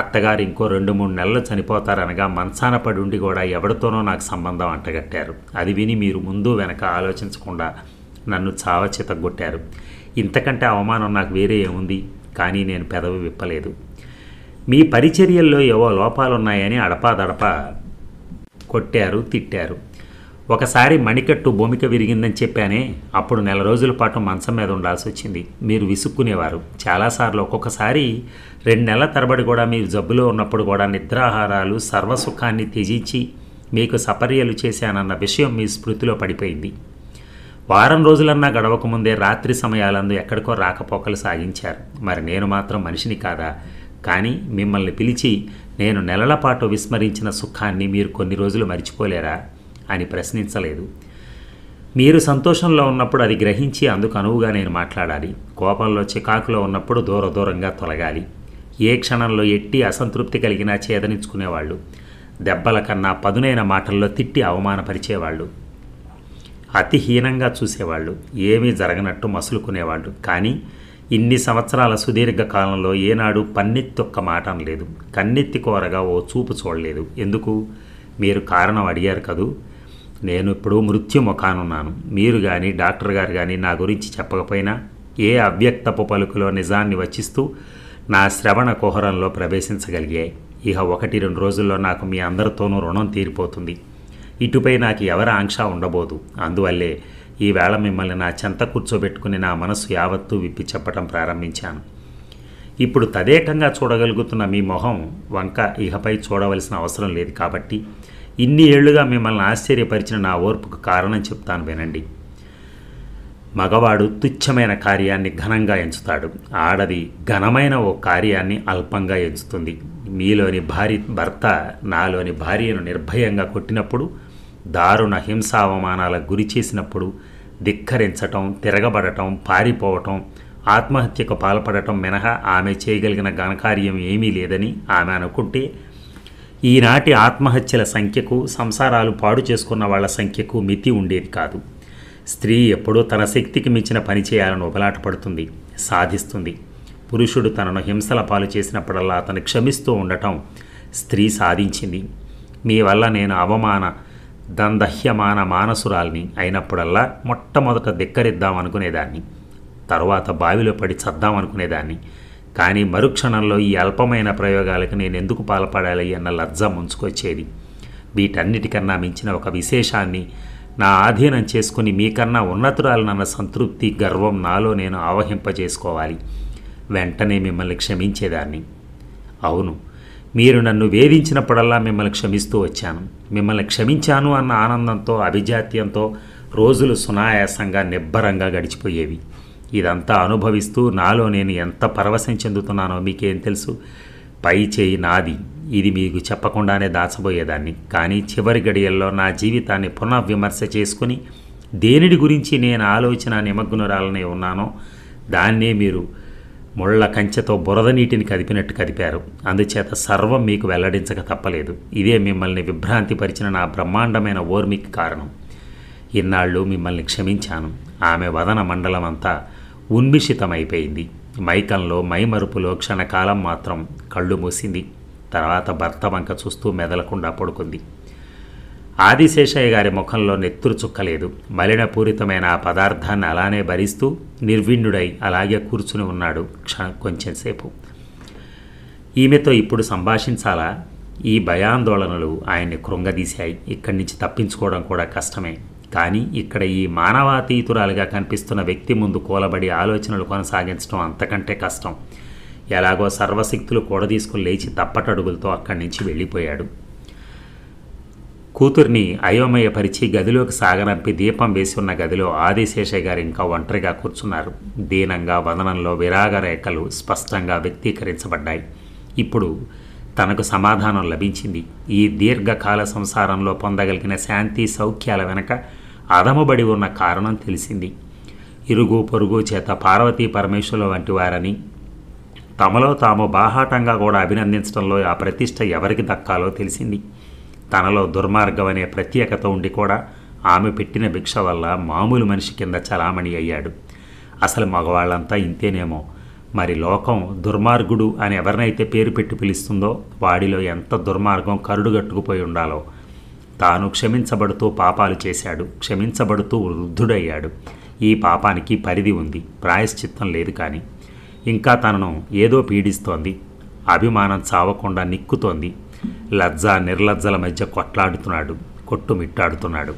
అత్తగారు ఇంకో రెండు మూడు నెలలు చనిపోతారనగా మనసాన పడి ఉండి కూడా ఎవరితోనో నాకు సంబంధం అంటగట్టారు అది విని మీరు ముందు వెనక ఆలోచించకుండా నన్ను చావ చితగొట్టారు ఇంతకంటే అవమానం నాకు వేరే ఏముంది కానీ నేను పెదవి విప్పలేదు మీ పరిచర్యల్లో ఏవో లోపాలున్నాయని అడపాదడపా కొట్టారు తిట్టారు ఒకసారి మణికట్టు భూమిక విరిగిందని చెప్పానే అప్పుడు నెల రోజుల పాటు మంచం మీద ఉండాల్సి వచ్చింది మీరు విసుక్కునేవారు చాలాసార్లు ఒక్కొక్కసారి రెండు నెలల తరబడి కూడా మీరు జబ్బులో ఉన్నప్పుడు కూడా నిద్రాహారాలు సర్వసుఖాన్ని త్యజించి మీకు సపర్యలు చేశానన్న విషయం మీ స్మృతిలో పడిపోయింది వారం రోజులన్నా గడవకముందే రాత్రి సమయాలందు ఎక్కడికో రాకపోకలు సాగించారు మరి నేను మాత్రం మనిషిని కాదా కానీ మిమ్మల్ని పిలిచి నేను నెలల పాటు విస్మరించిన సుఖాన్ని మీరు కొన్ని రోజులు మర్చిపోలేరా అని ప్రశ్నించలేదు మీరు సంతోషంలో ఉన్నప్పుడు అది గ్రహించి అందుకు అనువుగా నేను మాట్లాడాలి కోపంలో చికాకులో ఉన్నప్పుడు దూర దూరంగా తొలగాలి ఏ క్షణంలో ఎట్టి అసంతృప్తి కలిగినా ఛేదనించుకునేవాళ్ళు దెబ్బల కన్నా పదునైన మాటల్లో తిట్టి అవమానపరిచేవాళ్ళు అతిహీనంగా చూసేవాళ్ళు ఏమీ జరగనట్టు మసులుకునేవాళ్ళు కానీ ఇన్ని సంవత్సరాల సుదీర్ఘ కాలంలో ఏనాడు పన్నెత్తి ఒక్క మాట అనలేదు కన్నెత్తి కోరగా ఓ చూపు చూడలేదు ఎందుకు మీరు కారణం అడిగారు కదూ నేను ఇప్పుడు మృత్యుముఖానున్నాను మీరు కానీ డాక్టర్ గారు కానీ నా గురించి చెప్పకపోయినా ఏ అవ్యక్తపు పలుకులో నిజాన్ని వచ్చిస్తూ నా శ్రవణ కుహరంలో ప్రవేశించగలిగాయి ఇహ ఒకటి రెండు రోజుల్లో నాకు మీ అందరితోనూ రుణం తీరిపోతుంది ఇటుపై నాకు ఎవరి ఆంక్ష ఉండబోదు అందువల్లే ఈవేళ మిమ్మల్ని నా చెంత కూర్చోబెట్టుకుని నా మనసు యావత్తూ విప్పి చెప్పటం ప్రారంభించాను ఇప్పుడు తదేకంగా చూడగలుగుతున్న మీ మొహం వంక ఇహపై చూడవలసిన అవసరం లేదు కాబట్టి ఇన్ని ఏళ్లుగా మిమ్మల్ని ఆశ్చర్యపరిచిన నా ఓర్పుకు కారణం చెప్తాను వినండి మగవాడు తుచ్ఛమైన కార్యాన్ని ఘనంగా ఎంచుతాడు ఆడది ఘనమైన ఓ కార్యాన్ని అల్పంగా ఎంచుతుంది మీలోని భార్య భర్త నాలోని భార్యను నిర్భయంగా కొట్టినప్పుడు దారుణ హింసావమానాలకు గురి చేసినప్పుడు ధిక్కరించటం తిరగబడటం పారిపోవటం ఆత్మహత్యకు పాల్పడటం మినహా ఆమె చేయగలిగిన ఘనకార్యం ఏమీ లేదని ఆమె అనుకుంటే ఈనాటి ఆత్మహత్యల సంఖ్యకు సంసారాలు పాడు చేసుకున్న వాళ్ళ సంఖ్యకు మితి ఉండేది కాదు స్త్రీ ఎప్పుడూ తన శక్తికి మించిన పని చేయాలని పడుతుంది సాధిస్తుంది పురుషుడు తనను హింసల పాలు చేసినప్పుడల్లా అతను క్షమిస్తూ ఉండటం స్త్రీ సాధించింది మీ వల్ల నేను అవమాన దందహ్యమాన మానసురాల్ని అయినప్పుడల్లా మొట్టమొదట ధిక్కరిద్దామనుకునేదాన్ని తరువాత బావిలో పడి చద్దామనుకునేదాన్ని కానీ మరుక్షణంలో ఈ అల్పమైన ప్రయోగాలకు నేను ఎందుకు పాల్పడాలి అన్న లజ్జ ముంచుకొచ్చేది వీటన్నిటికన్నా మించిన ఒక విశేషాన్ని నా ఆధీనం చేసుకుని మీకన్నా ఉన్నతురాలనన్న సంతృప్తి గర్వం నాలో నేను ఆవహింపజేసుకోవాలి వెంటనే మిమ్మల్ని క్షమించేదాన్ని అవును మీరు నన్ను వేధించినప్పుడల్లా మిమ్మల్ని క్షమిస్తూ వచ్చాను మిమ్మల్ని క్షమించాను అన్న ఆనందంతో అభిజాత్యంతో రోజులు సునాయాసంగా నిబ్బరంగా గడిచిపోయేవి ఇదంతా అనుభవిస్తూ నాలో నేను ఎంత పరవశం చెందుతున్నానో మీకేం తెలుసు పై చేయి నాది ఇది మీకు చెప్పకుండానే దాచబోయేదాన్ని కానీ చివరి గడియల్లో నా జీవితాన్ని పునఃవిమర్శ చేసుకుని దేనిడి గురించి నేను ఆలోచన నిమగ్నురాలనే ఉన్నానో దాన్నే మీరు ముళ్ళ కంచెతో బురద నీటిని కదిపినట్టు కదిపారు అందుచేత సర్వం మీకు వెల్లడించక తప్పలేదు ఇదే మిమ్మల్ని విభ్రాంతి పరిచిన నా బ్రహ్మాండమైన ఓర్మికి కారణం ఇన్నాళ్ళు మిమ్మల్ని క్షమించాను ఆమె వదన మండలం అంతా ఉన్మిషితమైపోయింది మైకంలో మైమరుపులో క్షణకాలం మాత్రం కళ్ళు మూసింది తర్వాత భర్త వంక చూస్తూ మెదలకుండా పడుకుంది ఆదిశేషయ్య గారి ముఖంలో నెత్తురు చుక్కలేదు మలినపూరితమైన ఆ పదార్థాన్ని అలానే భరిస్తూ నిర్విణ్యుడై అలాగే కూర్చుని ఉన్నాడు క్షణ కొంచెంసేపు ఈమెతో ఇప్పుడు సంభాషించాలా ఈ భయాందోళనలు ఆయన్ని కృంగదీశాయి ఇక్కడి నుంచి తప్పించుకోవడం కూడా కష్టమే కానీ ఇక్కడ ఈ మానవాతీతురాలుగా కనిపిస్తున్న వ్యక్తి ముందు కూలబడి ఆలోచనలు కొనసాగించడం అంతకంటే కష్టం ఎలాగో సర్వశక్తులు కూడదీసుకుని లేచి తప్పటడుగులతో అక్కడి నుంచి వెళ్ళిపోయాడు కూతుర్ని అయోమయపరిచి గదిలోకి సాగనంపి దీపం వేసి ఉన్న గదిలో ఆదిశేషయ్య గారు ఇంకా ఒంటరిగా కూర్చున్నారు దీనంగా వదనంలో విరాగ రేఖలు స్పష్టంగా వ్యక్తీకరించబడ్డాయి ఇప్పుడు తనకు సమాధానం లభించింది ఈ దీర్ఘకాల సంసారంలో పొందగలిగిన శాంతి సౌఖ్యాల వెనక అదముబడి ఉన్న కారణం తెలిసింది ఇరుగు పొరుగు చేత పార్వతీ పరమేశ్వరుల వంటి వారని తమలో తాము బాహాటంగా కూడా అభినందించడంలో ఆ ప్రతిష్ట ఎవరికి దక్కాలో తెలిసింది తనలో దుర్మార్గం అనే ప్రత్యేకత ఉండి కూడా ఆమె పెట్టిన భిక్ష వల్ల మామూలు మనిషి కింద చలామణి అయ్యాడు అసలు మగవాళ్ళంతా ఇంతేనేమో మరి లోకం దుర్మార్గుడు అని ఎవరినైతే పేరు పెట్టి పిలుస్తుందో వాడిలో ఎంత దుర్మార్గం కరుడుగట్టుకుపోయి ఉండాలో తాను క్షమించబడుతూ పాపాలు చేశాడు క్షమించబడుతూ వృద్ధుడయ్యాడు ఈ పాపానికి పరిధి ఉంది ప్రాయశ్చిత్తం లేదు కానీ ఇంకా తనను ఏదో పీడిస్తోంది అభిమానం చావకుండా నిక్కుతోంది లజ్జ నిర్లజ్జల మధ్య కొట్లాడుతున్నాడు కొట్టుమిట్టాడుతున్నాడు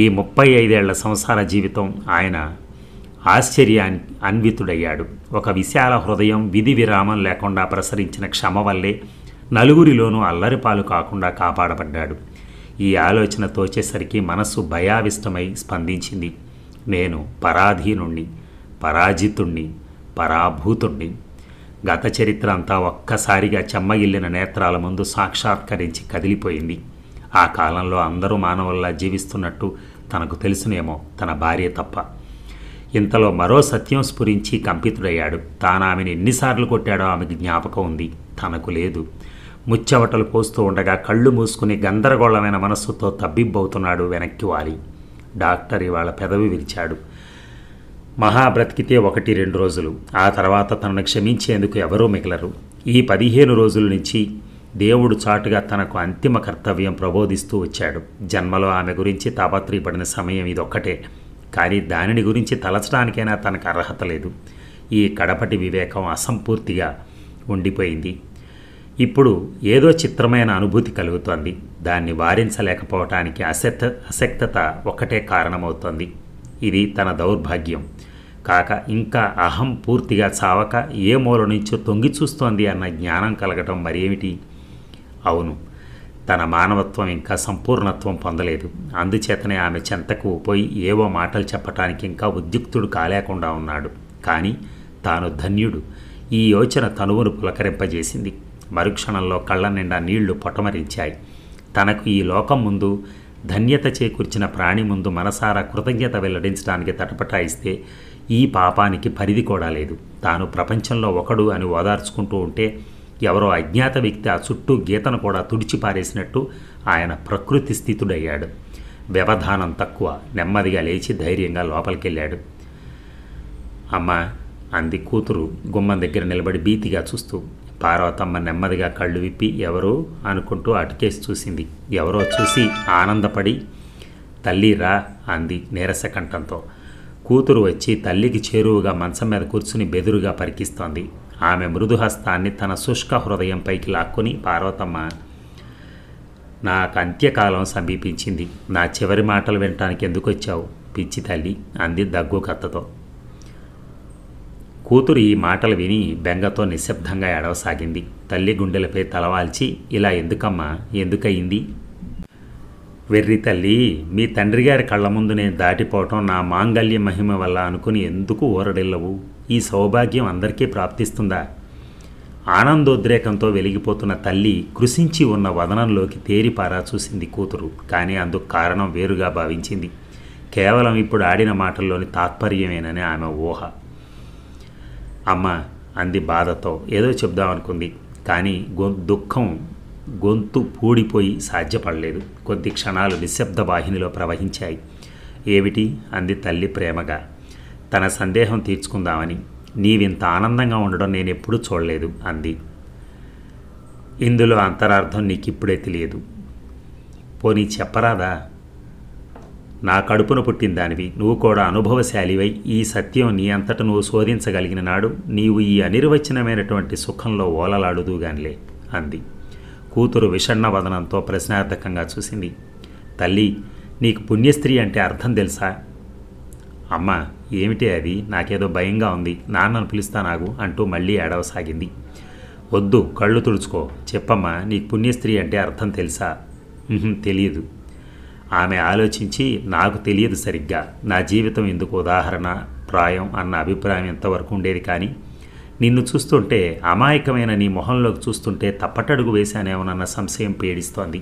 ఈ ముప్పై ఐదేళ్ల సంసార జీవితం ఆయన ఆశ్చర్యాన్ని అన్వితుడయ్యాడు ఒక విశాల హృదయం విధి విరామం లేకుండా ప్రసరించిన క్షమ వల్లే నలుగురిలోనూ అల్లరిపాలు కాకుండా కాపాడబడ్డాడు ఈ ఆలోచన తోచేసరికి మనస్సు భయావిష్టమై స్పందించింది నేను పరాధీనుణ్ణి పరాజితుణ్ణి పరాభూతుణ్ణి గత చరిత్ర అంతా ఒక్కసారిగా చెమ్మగిల్లిన నేత్రాల ముందు సాక్షాత్కరించి కదిలిపోయింది ఆ కాలంలో అందరూ మానవుల్లా జీవిస్తున్నట్టు తనకు తెలుసునేమో తన భార్య తప్ప ఇంతలో మరో సత్యం స్ఫురించి కంపితుడయ్యాడు తాను ఆమెను ఎన్నిసార్లు కొట్టాడో ఆమెకు జ్ఞాపకం ఉంది తనకు లేదు ముచ్చవటలు పోస్తూ ఉండగా కళ్ళు మూసుకుని గందరగోళమైన మనస్సుతో తబ్బిబ్బవుతున్నాడు వెనక్కి వాలి డాక్టర్ ఇవాళ పెదవి విరిచాడు మహా బ్రతికితే ఒకటి రెండు రోజులు ఆ తర్వాత తనను క్షమించేందుకు ఎవరూ మిగలరు ఈ పదిహేను రోజుల నుంచి దేవుడు చాటుగా తనకు అంతిమ కర్తవ్యం ప్రబోధిస్తూ వచ్చాడు జన్మలో ఆమె గురించి తాపత్రయపడిన సమయం ఇదొక్కటే కానీ దానిని గురించి తలచడానికైనా తనకు అర్హత లేదు ఈ కడపటి వివేకం అసంపూర్తిగా ఉండిపోయింది ఇప్పుడు ఏదో చిత్రమైన అనుభూతి కలుగుతోంది దాన్ని వారించలేకపోవటానికి అసక్త అసక్తత ఒక్కటే కారణమవుతోంది ఇది తన దౌర్భాగ్యం కాక ఇంకా అహం పూర్తిగా చావక ఏ మూల నుంచో తొంగి చూస్తోంది అన్న జ్ఞానం కలగటం మరేమిటి అవును తన మానవత్వం ఇంకా సంపూర్ణత్వం పొందలేదు అందుచేతనే ఆమె చెంతకు పోయి ఏవో మాటలు చెప్పటానికి ఇంకా ఉద్యుక్తుడు కాలేకుండా ఉన్నాడు కానీ తాను ధన్యుడు ఈ యోచన తనువును పులకరింపజేసింది మరుక్షణంలో కళ్ళ నిండా నీళ్లు పొటమరించాయి తనకు ఈ లోకం ముందు ధన్యత చేకూర్చిన ప్రాణి ముందు మనసారా కృతజ్ఞత వెల్లడించడానికి తటపటాయిస్తే ఈ పాపానికి పరిధి కూడా లేదు తాను ప్రపంచంలో ఒకడు అని ఓదార్చుకుంటూ ఉంటే ఎవరో అజ్ఞాత వ్యక్తి ఆ చుట్టూ గీతను కూడా తుడిచిపారేసినట్టు ఆయన ప్రకృతి స్థితుడయ్యాడు వ్యవధానం తక్కువ నెమ్మదిగా లేచి ధైర్యంగా లోపలికెళ్ళాడు అమ్మ అంది కూతురు గుమ్మం దగ్గర నిలబడి భీతిగా చూస్తూ పార్వతమ్మ నెమ్మదిగా కళ్ళు విప్పి ఎవరో అనుకుంటూ అటుకేసి చూసింది ఎవరో చూసి ఆనందపడి తల్లి రా అంది నీరసకంఠంతో కూతురు వచ్చి తల్లికి చేరువుగా మంచం మీద కూర్చుని బెదురుగా పరికిస్తోంది ఆమె మృదుహస్తాన్ని తన శుష్క హృదయం పైకి లాక్కుని పార్వతమ్మ నాకు అంత్యకాలం సమీపించింది నా చివరి మాటలు వినటానికి ఎందుకు వచ్చావు పిచ్చి తల్లి అంది దగ్గు కత్తతో కూతురు ఈ మాటలు విని బెంగతో నిశ్శబ్దంగా ఏడవసాగింది తల్లి గుండెలపై తలవాల్చి ఇలా ఎందుకమ్మా ఎందుకయింది వెర్రి తల్లి మీ తండ్రి గారి కళ్ళ ముందు నేను దాటిపోవటం నా మాంగల్య మహిమ వల్ల అనుకుని ఎందుకు ఊరడిల్లవు ఈ సౌభాగ్యం అందరికీ ప్రాప్తిస్తుందా ఆనందోద్రేకంతో వెలిగిపోతున్న తల్లి కృషించి ఉన్న వదనంలోకి తేరిపారా చూసింది కూతురు కానీ అందుకు కారణం వేరుగా భావించింది కేవలం ఇప్పుడు ఆడిన మాటల్లోని తాత్పర్యమేనని ఆమె ఊహ అమ్మ అంది బాధతో ఏదో చెప్దామనుకుంది కానీ గొం దుఃఖం గొంతు పూడిపోయి సాధ్యపడలేదు కొద్ది క్షణాలు నిశ్శబ్ద వాహినిలో ప్రవహించాయి ఏమిటి అంది తల్లి ప్రేమగా తన సందేహం తీర్చుకుందామని నీవింత ఆనందంగా ఉండడం నేను ఎప్పుడూ చూడలేదు అంది ఇందులో అంతరార్థం ఇప్పుడే తెలియదు పోనీ చెప్పరాదా నా కడుపున పుట్టిన దానివి నువ్వు కూడా అనుభవశాలివై ఈ సత్యం నీ అంతట నువ్వు శోధించగలిగిన నాడు నీవు ఈ అనిర్వచనమైనటువంటి సుఖంలో ఓలలాడుదుగానిలే అంది కూతురు విషణ వదనంతో ప్రశ్నార్థకంగా చూసింది తల్లి నీకు పుణ్యస్త్రీ అంటే అర్థం తెలుసా అమ్మ ఏమిటి అది నాకేదో భయంగా ఉంది నాన్నను పిలుస్తా నాకు అంటూ మళ్ళీ ఏడవసాగింది వద్దు కళ్ళు తుడుచుకో చెప్పమ్మా నీకు పుణ్యస్త్రీ అంటే అర్థం తెలుసా తెలియదు ఆమె ఆలోచించి నాకు తెలియదు సరిగ్గా నా జీవితం ఎందుకు ఉదాహరణ ప్రాయం అన్న అభిప్రాయం ఎంతవరకు ఉండేది కానీ నిన్ను చూస్తుంటే అమాయకమైన నీ మొహంలోకి చూస్తుంటే తప్పటడుగు వేశానేమోనన్న సంశయం పీడిస్తోంది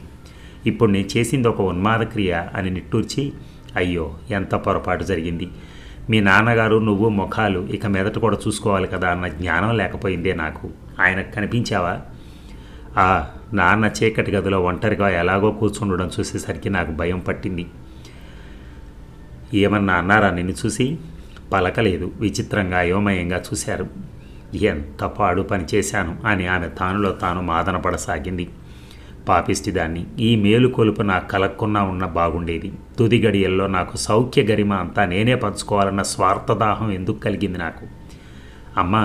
ఇప్పుడు నేను చేసింది ఒక ఉన్మాద క్రియ అని నిట్టూర్చి అయ్యో ఎంత పొరపాటు జరిగింది మీ నాన్నగారు నువ్వు ముఖాలు ఇక మెదట కూడా చూసుకోవాలి కదా అన్న జ్ఞానం లేకపోయిందే నాకు ఆయనకు కనిపించావా ఆ నాన్న చీకటి గదిలో ఒంటరిగా ఎలాగో కూర్చుండడం చూసేసరికి నాకు భయం పట్టింది ఏమన్నా అన్నారా నిన్ను చూసి పలకలేదు విచిత్రంగా అయోమయంగా చూశారు ఎంత పాడు పని చేశాను అని ఆమె తానులో తాను మాదనపడసాగింది పాపిస్టి దాన్ని ఈ మేలుకొలుపు నాకు కలక్కున్నా ఉన్న బాగుండేది తుది గడియల్లో నాకు సౌఖ్య గరిమ అంతా నేనే పంచుకోవాలన్న స్వార్థదాహం ఎందుకు కలిగింది నాకు అమ్మా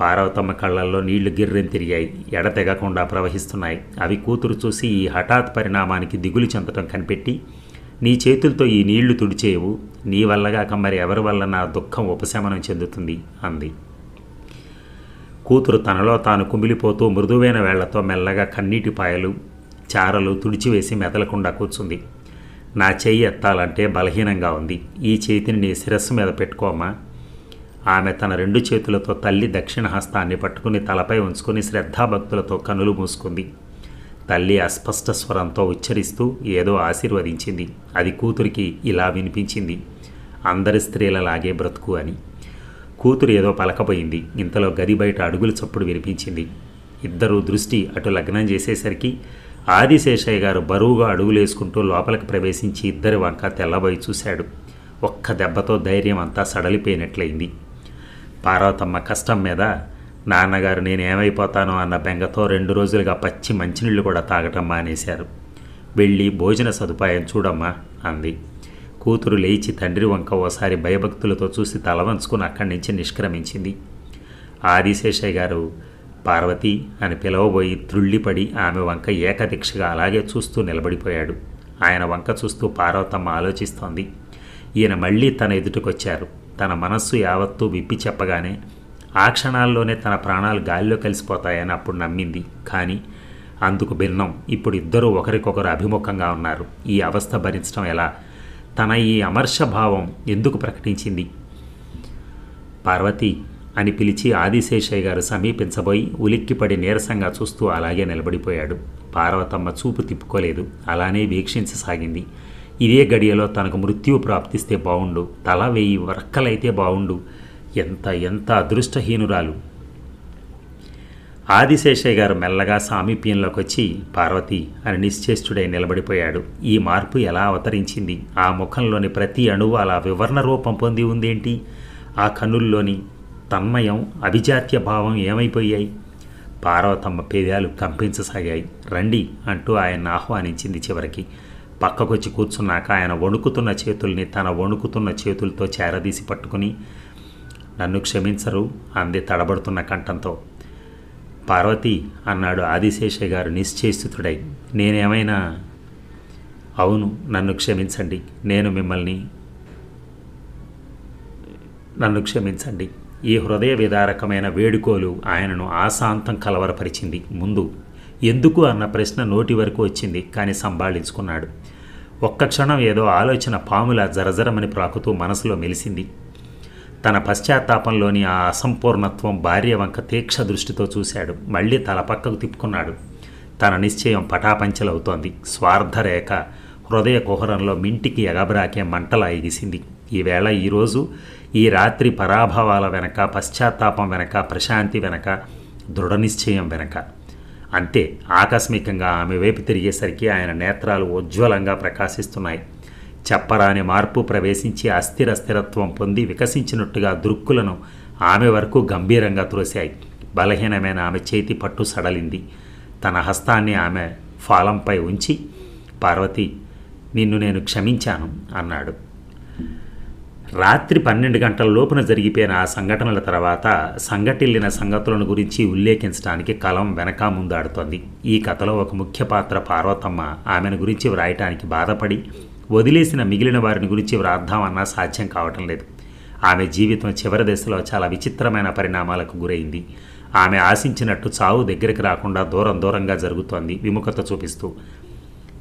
పార్వతమ్మ కళ్ళల్లో నీళ్లు గిర్రెం తిరిగాయి ఎడతెగకుండా ప్రవహిస్తున్నాయి అవి కూతురు చూసి ఈ హఠాత్ పరిణామానికి దిగులు చెందటం కనిపెట్టి నీ చేతులతో ఈ నీళ్లు తుడిచేయవు నీ వల్లగాక మరి ఎవరి వల్ల నా దుఃఖం ఉపశమనం చెందుతుంది అంది కూతురు తనలో తాను కుమిలిపోతూ మృదువైన వేళ్లతో మెల్లగా కన్నీటి పాయలు చారలు తుడిచివేసి మెదలకుండా కూర్చుంది నా చెయ్యి ఎత్తాలంటే బలహీనంగా ఉంది ఈ చేతిని నీ శిరస్సు మీద పెట్టుకోమా ఆమె తన రెండు చేతులతో తల్లి దక్షిణ హస్తాన్ని పట్టుకుని తలపై ఉంచుకుని శ్రద్ధాభక్తులతో కనులు మూసుకుంది తల్లి అస్పష్ట స్వరంతో ఉచ్చరిస్తూ ఏదో ఆశీర్వదించింది అది కూతురికి ఇలా వినిపించింది అందరి స్త్రీలలాగే బ్రతుకు అని కూతురు ఏదో పలకపోయింది ఇంతలో గది బయట అడుగుల చప్పుడు వినిపించింది ఇద్దరూ దృష్టి అటు లగ్నం చేసేసరికి ఆదిశేషయ్య గారు బరువుగా అడుగులు వేసుకుంటూ లోపలికి ప్రవేశించి ఇద్దరి వంక తెల్లబోయి చూశాడు ఒక్క దెబ్బతో ధైర్యం అంతా సడలిపోయినట్లయింది పార్వతమ్మ కష్టం మీద నాన్నగారు నేనేమైపోతానో అన్న బెంగతో రెండు రోజులుగా పచ్చి మంచినీళ్ళు కూడా తాగటం మానేశారు వెళ్ళి భోజన సదుపాయం చూడమ్మా అంది కూతురు లేచి తండ్రి వంక ఓసారి భయభక్తులతో చూసి వంచుకుని అక్కడి నుంచి నిష్క్రమించింది ఆదిశేషయ్య గారు పార్వతి అని పిలవబోయి త్రుళ్ళిపడి ఆమె వంక ఏకదీక్షగా అలాగే చూస్తూ నిలబడిపోయాడు ఆయన వంక చూస్తూ పార్వతమ్మ ఆలోచిస్తోంది ఈయన మళ్ళీ తన ఎదుటికొచ్చారు తన మనస్సు యావత్తూ విప్పి చెప్పగానే ఆ క్షణాల్లోనే తన ప్రాణాలు గాలిలో కలిసిపోతాయని అప్పుడు నమ్మింది కానీ అందుకు భిన్నం ఇప్పుడు ఇద్దరూ ఒకరికొకరు అభిముఖంగా ఉన్నారు ఈ అవస్థ భరించడం ఎలా తన ఈ అమర్ష భావం ఎందుకు ప్రకటించింది పార్వతి అని పిలిచి ఆదిశేషయ్య గారు సమీపించబోయి ఉలిక్కిపడి నీరసంగా చూస్తూ అలాగే నిలబడిపోయాడు పార్వతమ్మ చూపు తిప్పుకోలేదు అలానే వీక్షించసాగింది ఇదే గడియలో తనకు మృత్యువు ప్రాప్తిస్తే బావుండు తల వేయి వర్కలైతే బావుండు ఎంత ఎంత అదృష్టహీనురాలు ఆదిశేషయ్య గారు మెల్లగా సామీప్యంలోకి వచ్చి పార్వతి అని నిశ్చేష్టుడై నిలబడిపోయాడు ఈ మార్పు ఎలా అవతరించింది ఆ ముఖంలోని ప్రతి అణువు అలా వివరణ రూపం పొంది ఉందేంటి ఆ కనుల్లోని తన్మయం అభిజాత్య భావం ఏమైపోయాయి పార్వతమ్మ పేదాలు కంపించసాగాయి రండి అంటూ ఆయన ఆహ్వానించింది చివరికి పక్కకొచ్చి కూర్చున్నాక ఆయన వణుకుతున్న చేతుల్ని తన వణుకుతున్న చేతులతో చేరదీసి పట్టుకుని నన్ను క్షమించరు అంది తడబడుతున్న కంఠంతో పార్వతి అన్నాడు ఆదిశేషయ్య గారు నిశ్చేస్తుడై నేనేమైనా అవును నన్ను క్షమించండి నేను మిమ్మల్ని నన్ను క్షమించండి ఈ హృదయ విదారకమైన వేడుకోలు ఆయనను ఆశాంతం కలవరపరిచింది ముందు ఎందుకు అన్న ప్రశ్న నోటి వరకు వచ్చింది కానీ సంభాళించుకున్నాడు ఒక్క క్షణం ఏదో ఆలోచన పాముల జరజరమని ప్రాకుతూ మనసులో మెలిసింది తన పశ్చాత్తాపంలోని ఆ అసంపూర్ణత్వం భార్య వంక తీక్ష దృష్టితో చూశాడు మళ్ళీ తల పక్కకు తిప్పుకున్నాడు తన నిశ్చయం పటాపంచలవుతోంది స్వార్థరేఖ హృదయ కుహరంలో మింటికి ఎగబరాకే మంటల ఎగిసింది ఈవేళ ఈరోజు ఈ రాత్రి పరాభవాల వెనక పశ్చాత్తాపం వెనక ప్రశాంతి వెనక దృఢనిశ్చయం వెనక అంతే ఆకస్మికంగా ఆమె వైపు తిరిగేసరికి ఆయన నేత్రాలు ఉజ్వలంగా ప్రకాశిస్తున్నాయి చెప్పరాని మార్పు ప్రవేశించి అస్థిర స్థిరత్వం పొంది వికసించినట్టుగా దృక్కులను ఆమె వరకు గంభీరంగా త్రోశాయి బలహీనమైన ఆమె చేతి పట్టు సడలింది తన హస్తాన్ని ఆమె ఫాలంపై ఉంచి పార్వతి నిన్ను నేను క్షమించాను అన్నాడు రాత్రి పన్నెండు గంటల లోపున జరిగిపోయిన ఆ సంఘటనల తర్వాత సంఘటిల్లిన సంగతులను గురించి ఉల్లేఖించడానికి కలం వెనక ముందాడుతోంది ఈ కథలో ఒక ముఖ్య పాత్ర పార్వతమ్మ ఆమెను గురించి వ్రాయటానికి బాధపడి వదిలేసిన మిగిలిన వారిని గురించి వ్రాద్దామన్నా సాధ్యం కావటం లేదు ఆమె జీవితం చివరి దశలో చాలా విచిత్రమైన పరిణామాలకు గురైంది ఆమె ఆశించినట్టు చావు దగ్గరికి రాకుండా దూరం దూరంగా జరుగుతోంది విముఖత చూపిస్తూ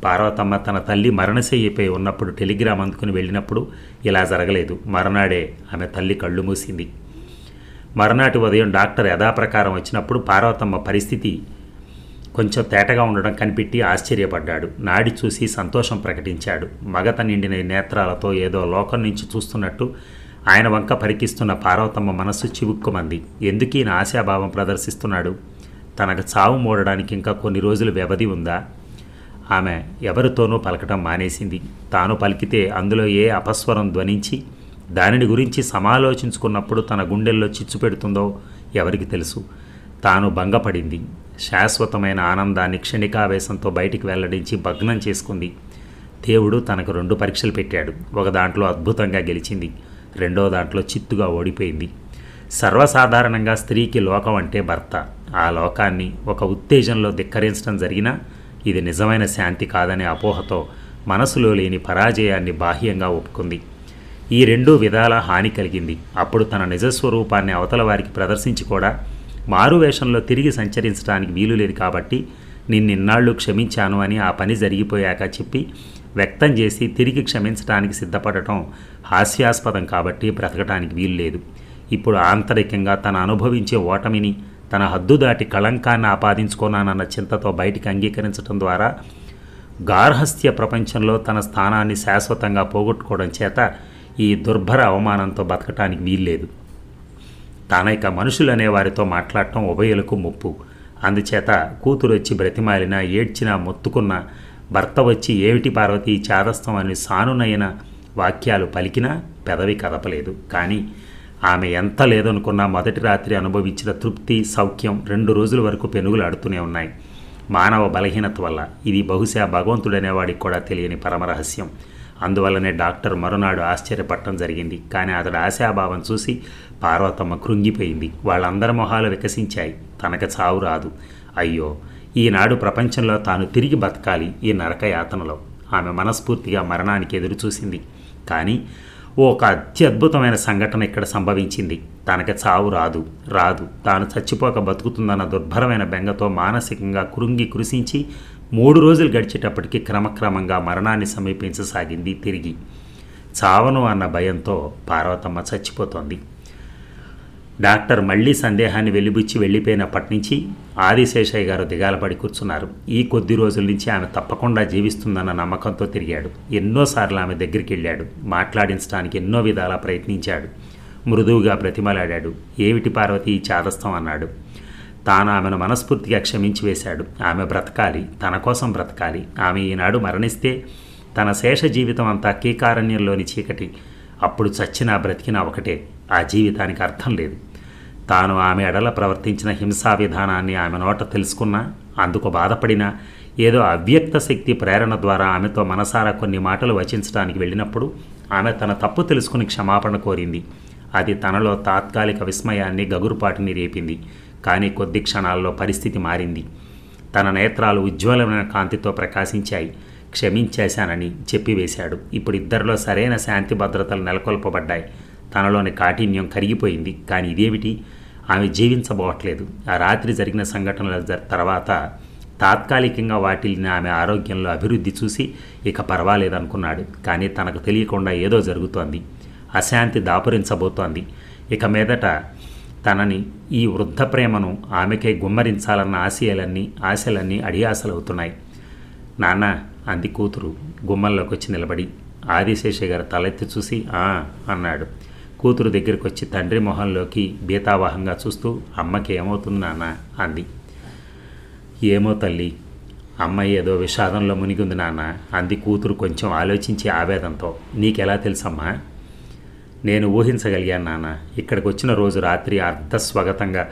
పార్వతమ్మ తన తల్లి మరణశయ్యపై ఉన్నప్పుడు టెలిగ్రామ్ అందుకుని వెళ్ళినప్పుడు ఇలా జరగలేదు మరునాడే ఆమె తల్లి కళ్ళు మూసింది మరునాటి ఉదయం డాక్టర్ యథాప్రకారం వచ్చినప్పుడు పార్వతమ్మ పరిస్థితి కొంచెం తేటగా ఉండడం కనిపెట్టి ఆశ్చర్యపడ్డాడు నాడి చూసి సంతోషం ప్రకటించాడు మగత నిండిన నేత్రాలతో ఏదో లోకం నుంచి చూస్తున్నట్టు ఆయన వంక పరికిస్తున్న పార్వతమ్మ మనస్సు చివుక్కుమంది ఎందుకీ నా ఆశాభావం ప్రదర్శిస్తున్నాడు తనకు చావు మూడడానికి ఇంకా కొన్ని రోజులు వ్యవధి ఉందా ఆమె ఎవరితోనూ పలకటం మానేసింది తాను పలికితే అందులో ఏ అపస్వరం ధ్వనించి దానిని గురించి సమాలోచించుకున్నప్పుడు తన గుండెల్లో చిచ్చు పెడుతుందో ఎవరికి తెలుసు తాను భంగపడింది శాశ్వతమైన ఆనందాన్ని క్షణికావేశంతో బయటికి వెల్లడించి భగ్నం చేసుకుంది దేవుడు తనకు రెండు పరీక్షలు పెట్టాడు ఒక దాంట్లో అద్భుతంగా గెలిచింది రెండో దాంట్లో చిత్తుగా ఓడిపోయింది సర్వసాధారణంగా స్త్రీకి లోకం అంటే భర్త ఆ లోకాన్ని ఒక ఉత్తేజంలో ధిక్కరించడం జరిగినా ఇది నిజమైన శాంతి కాదనే అపోహతో మనసులో లేని పరాజయాన్ని బాహ్యంగా ఒప్పుకుంది ఈ రెండు విధాల హాని కలిగింది అప్పుడు తన నిజస్వరూపాన్ని అవతల వారికి ప్రదర్శించి కూడా మారువేషంలో తిరిగి సంచరించడానికి వీలు లేదు కాబట్టి నిన్నిన్నాళ్ళు క్షమించాను అని ఆ పని జరిగిపోయాక చెప్పి వ్యక్తం చేసి తిరిగి క్షమించడానికి సిద్ధపడటం హాస్యాస్పదం కాబట్టి బ్రతకటానికి వీలు లేదు ఇప్పుడు ఆంతరికంగా తను అనుభవించే ఓటమిని తన హద్దు దాటి కళంకాన్ని ఆపాదించుకోనానన్న చింతతో బయటికి అంగీకరించడం ద్వారా గార్హస్థ్య ప్రపంచంలో తన స్థానాన్ని శాశ్వతంగా పోగొట్టుకోవడం చేత ఈ దుర్భర అవమానంతో బతకటానికి వీల్లేదు తానైక మనుషులు అనేవారితో మాట్లాడటం ఉభయలకు ముప్పు అందుచేత కూతురు వచ్చి బ్రతిమాలినా ఏడ్చినా మొత్తుకున్నా భర్త వచ్చి ఏమిటి పార్వతి చాదస్తం అని సానునైన వాక్యాలు పలికినా పెదవి కదపలేదు కానీ ఆమె ఎంత లేదనుకున్నా మొదటి రాత్రి అనుభవించిన తృప్తి సౌఖ్యం రెండు రోజుల వరకు పెనుగులాడుతూనే ఉన్నాయి మానవ బలహీనత వల్ల ఇది బహుశా భగవంతుడనేవాడికి కూడా తెలియని పరమరహస్యం అందువల్లనే డాక్టర్ మరునాడు ఆశ్చర్యపడటం జరిగింది కానీ అతడు ఆశాభావం చూసి పార్వతమ్మ కృంగిపోయింది వాళ్ళందరి మొహాలు వికసించాయి తనకు చావు రాదు అయ్యో ఈనాడు ప్రపంచంలో తాను తిరిగి బతకాలి ఈ నరకయాతనలో ఆమె మనస్ఫూర్తిగా మరణానికి ఎదురుచూసింది కానీ ఒక అత్యద్భుతమైన సంఘటన ఇక్కడ సంభవించింది తనకి చావు రాదు రాదు తాను చచ్చిపోక బతుకుతుందన్న దుర్భరమైన బెంగతో మానసికంగా కురుంగి కురిసించి మూడు రోజులు గడిచేటప్పటికీ క్రమక్రమంగా మరణాన్ని సమీపించసాగింది తిరిగి చావను అన్న భయంతో పార్వతమ్మ చచ్చిపోతోంది డాక్టర్ మళ్లీ సందేహాన్ని వెలిబుచ్చి వెళ్ళిపోయినప్పటి నుంచి ఆదిశేషయ్య గారు దిగాలపడి కూర్చున్నారు ఈ కొద్ది రోజుల నుంచి ఆమె తప్పకుండా జీవిస్తుందన్న నమ్మకంతో తిరిగాడు ఎన్నోసార్లు ఆమె దగ్గరికి వెళ్ళాడు మాట్లాడించడానికి ఎన్నో విధాలా ప్రయత్నించాడు మృదువుగా ప్రతిమలాడాడు ఏమిటి పార్వతి చాదస్తం అన్నాడు తాను ఆమెను మనస్ఫూర్తిగా క్షమించి వేశాడు ఆమె బ్రతకాలి తన కోసం బ్రతకాలి ఆమె ఈనాడు మరణిస్తే తన శేష జీవితం అంతా కీకారణ్యంలోని చీకటి అప్పుడు చచ్చినా బ్రతికినా ఒకటే ఆ జీవితానికి అర్థం లేదు తాను ఆమె ఎడల ప్రవర్తించిన హింసా విధానాన్ని ఆమె నోట తెలుసుకున్నా అందుకు బాధపడిన ఏదో అవ్యక్త శక్తి ప్రేరణ ద్వారా ఆమెతో మనసారా కొన్ని మాటలు వచించడానికి వెళ్ళినప్పుడు ఆమె తన తప్పు తెలుసుకుని క్షమాపణ కోరింది అది తనలో తాత్కాలిక విస్మయాన్ని గగురుపాటుని రేపింది కానీ కొద్ది క్షణాల్లో పరిస్థితి మారింది తన నేత్రాలు ఉజ్వలమైన కాంతితో ప్రకాశించాయి క్షమించేశానని చెప్పివేశాడు ఇప్పుడు ఇద్దరిలో సరైన శాంతి భద్రతలు నెలకొల్పబడ్డాయి తనలోని కాఠిన్యం కరిగిపోయింది కానీ ఇదేమిటి ఆమె జీవించబోవట్లేదు ఆ రాత్రి జరిగిన సంఘటనల తర్వాత తాత్కాలికంగా వాటిల్ని ఆమె ఆరోగ్యంలో అభివృద్ధి చూసి ఇక పర్వాలేదనుకున్నాడు కానీ తనకు తెలియకుండా ఏదో జరుగుతోంది అశాంతి దాపురించబోతోంది ఇక మీదట తనని ఈ వృద్ధ ప్రేమను ఆమెకే గుమ్మరించాలన్న ఆశయాలన్నీ ఆశలన్నీ అడియాసలవుతున్నాయి నాన్న అంది కూతురు గుమ్మంలోకి వచ్చి నిలబడి ఆదిశేషయ్య గారు తలెత్తి చూసి అన్నాడు కూతురు దగ్గరికి వచ్చి తండ్రి మొహంలోకి బీతావాహంగా చూస్తూ అమ్మకి ఏమవుతుంది నాన్న అంది ఏమో తల్లి అమ్మాయి ఏదో విషాదంలో మునిగింది నాన్న అంది కూతురు కొంచెం ఆలోచించి ఆవేదంతో నీకెలా తెలుసమ్మా నేను ఊహించగలిగాను నాన్న ఇక్కడికి వచ్చిన రోజు రాత్రి స్వాగతంగా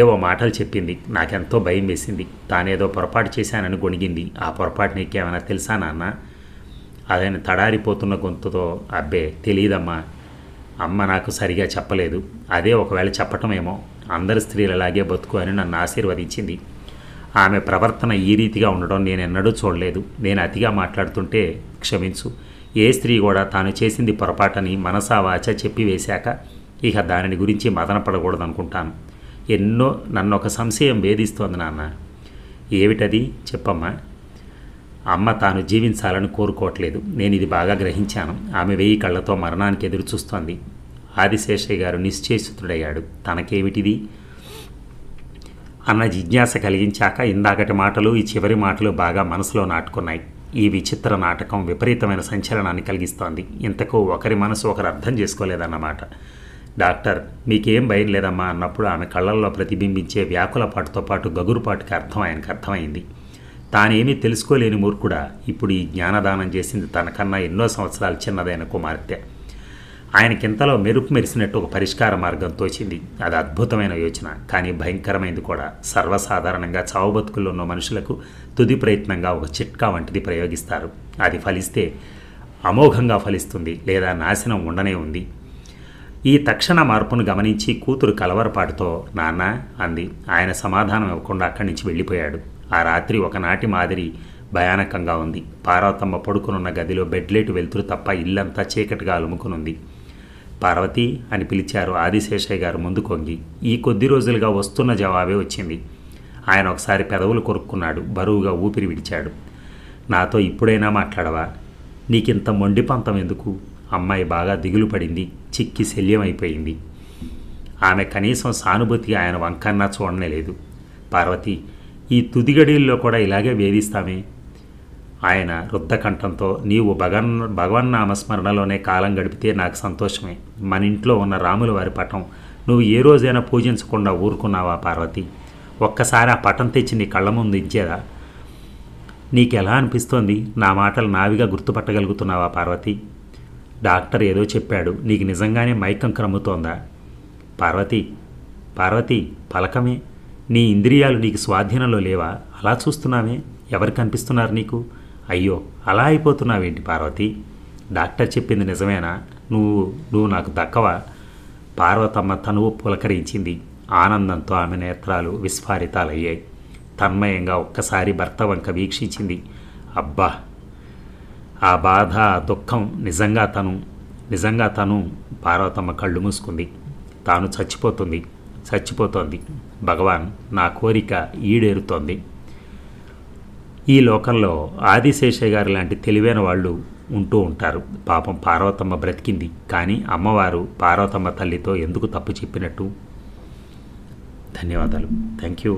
ఏవో మాటలు చెప్పింది నాకెంతో భయం వేసింది తానేదో పొరపాటు చేశానని గొణిగింది ఆ పొరపాటు నీకేమైనా తెలుసా నాన్న అదని తడారిపోతున్న గొంతుతో అబ్బే తెలియదమ్మా అమ్మ నాకు సరిగా చెప్పలేదు అదే ఒకవేళ చెప్పటమేమో అందరి స్త్రీలు అలాగే బతుకు అని నన్ను ఆశీర్వదించింది ఆమె ప్రవర్తన ఈ రీతిగా ఉండడం నేను ఎన్నడూ చూడలేదు నేను అతిగా మాట్లాడుతుంటే క్షమించు ఏ స్త్రీ కూడా తాను చేసింది పొరపాటని మనసావాచ చెప్పివేశాక ఇక దానిని గురించి మదనపడకూడదనుకుంటాను ఎన్నో నన్ను ఒక సంశయం వేధిస్తోంది నాన్న ఏమిటది చెప్పమ్మా అమ్మ తాను జీవించాలని కోరుకోవట్లేదు నేను ఇది బాగా గ్రహించాను ఆమె వెయ్యి కళ్ళతో మరణానికి ఎదురు చూస్తోంది ఆదిశేషయ్య గారు నిశ్చేషితుడయ్యాడు తనకేమిటిది అన్న జిజ్ఞాస కలిగించాక ఇందాకటి మాటలు ఈ చివరి మాటలు బాగా మనసులో నాటుకున్నాయి ఈ విచిత్ర నాటకం విపరీతమైన సంచలనాన్ని కలిగిస్తోంది ఇంతకు ఒకరి మనసు ఒకరు అర్థం చేసుకోలేదన్నమాట డాక్టర్ మీకేం భయం లేదమ్మా అన్నప్పుడు ఆమె కళ్ళల్లో ప్రతిబింబించే వ్యాకుల పాటుతో పాటు గగురుపాటుకి అర్థం ఆయనకు అర్థమైంది తానేమీ తెలుసుకోలేని మూర్ఖుడా ఇప్పుడు ఈ జ్ఞానదానం చేసింది తనకన్నా ఎన్నో సంవత్సరాలు చిన్నదైన కుమార్తె ఆయనకింతలో మెరుపు మెరిసినట్టు ఒక పరిష్కార మార్గం తోచింది అది అద్భుతమైన యోచన కానీ భయంకరమైనది కూడా సర్వసాధారణంగా చావుబతుకుల్లో ఉన్న మనుషులకు తుది ప్రయత్నంగా ఒక చిట్కా వంటిది ప్రయోగిస్తారు అది ఫలిస్తే అమోఘంగా ఫలిస్తుంది లేదా నాశనం ఉండనే ఉంది ఈ తక్షణ మార్పును గమనించి కూతురు కలవరపాటుతో నాన్న అంది ఆయన సమాధానం ఇవ్వకుండా అక్కడి నుంచి వెళ్ళిపోయాడు ఆ రాత్రి ఒకనాటి మాదిరి భయానకంగా ఉంది పార్వతమ్మ పడుకునున్న గదిలో బెడ్లైట్ వెలుతురు తప్ప ఇల్లంతా చీకటిగా అలుముకునుంది పార్వతి అని పిలిచారు ఆదిశేషయ్య గారు కొంగి ఈ కొద్ది రోజులుగా వస్తున్న జవాబే వచ్చింది ఆయన ఒకసారి పెదవులు కొరుక్కున్నాడు బరువుగా ఊపిరి విడిచాడు నాతో ఇప్పుడైనా మాట్లాడవా నీకింత మొండి పంతం ఎందుకు అమ్మాయి బాగా దిగులు పడింది చిక్కి శల్యమైపోయింది ఆమె కనీసం సానుభూతిగా ఆయన వంకన్నా చూడనే లేదు పార్వతి ఈ తుదిగడిల్లో కూడా ఇలాగే వేధిస్తామే ఆయన రుద్ధకంఠంతో నీవు భగన్ నామస్మరణలోనే కాలం గడిపితే నాకు సంతోషమే మన ఇంట్లో ఉన్న రాముల వారి పటం నువ్వు ఏ రోజైనా పూజించకుండా ఊరుకున్నావా పార్వతి ఒక్కసారి ఆ పటం తెచ్చి నీ కళ్ళ ముందు ఇచ్చేదా నీకెలా అనిపిస్తోంది నా మాటలు నావిగా గుర్తుపట్టగలుగుతున్నావా పార్వతి డాక్టర్ ఏదో చెప్పాడు నీకు నిజంగానే మైకం క్రమ్ముతోందా పార్వతి పార్వతి పలకమే నీ ఇంద్రియాలు నీకు స్వాధీనంలో లేవా అలా చూస్తున్నావే ఎవరు కనిపిస్తున్నారు నీకు అయ్యో అలా అయిపోతున్నావేంటి పార్వతి డాక్టర్ చెప్పింది నిజమేనా నువ్వు నువ్వు నాకు దక్కవా పార్వతమ్మ తనువు పులకరించింది ఆనందంతో ఆమె నేత్రాలు విస్ఫారితాలయ్యాయి తన్మయంగా ఒక్కసారి భర్త వంక వీక్షించింది అబ్బా ఆ బాధ దుఃఖం నిజంగా తను నిజంగా తను పార్వతమ్మ కళ్ళు మూసుకుంది తాను చచ్చిపోతుంది చచ్చిపోతోంది భగవాన్ నా కోరిక ఈడేరుతోంది ఈ లోకంలో ఆదిశేషయ్య గారి లాంటి తెలివైన వాళ్ళు ఉంటూ ఉంటారు పాపం పార్వతమ్మ బ్రతికింది కానీ అమ్మవారు పార్వతమ్మ తల్లితో ఎందుకు తప్పు చెప్పినట్టు ధన్యవాదాలు థ్యాంక్ యూ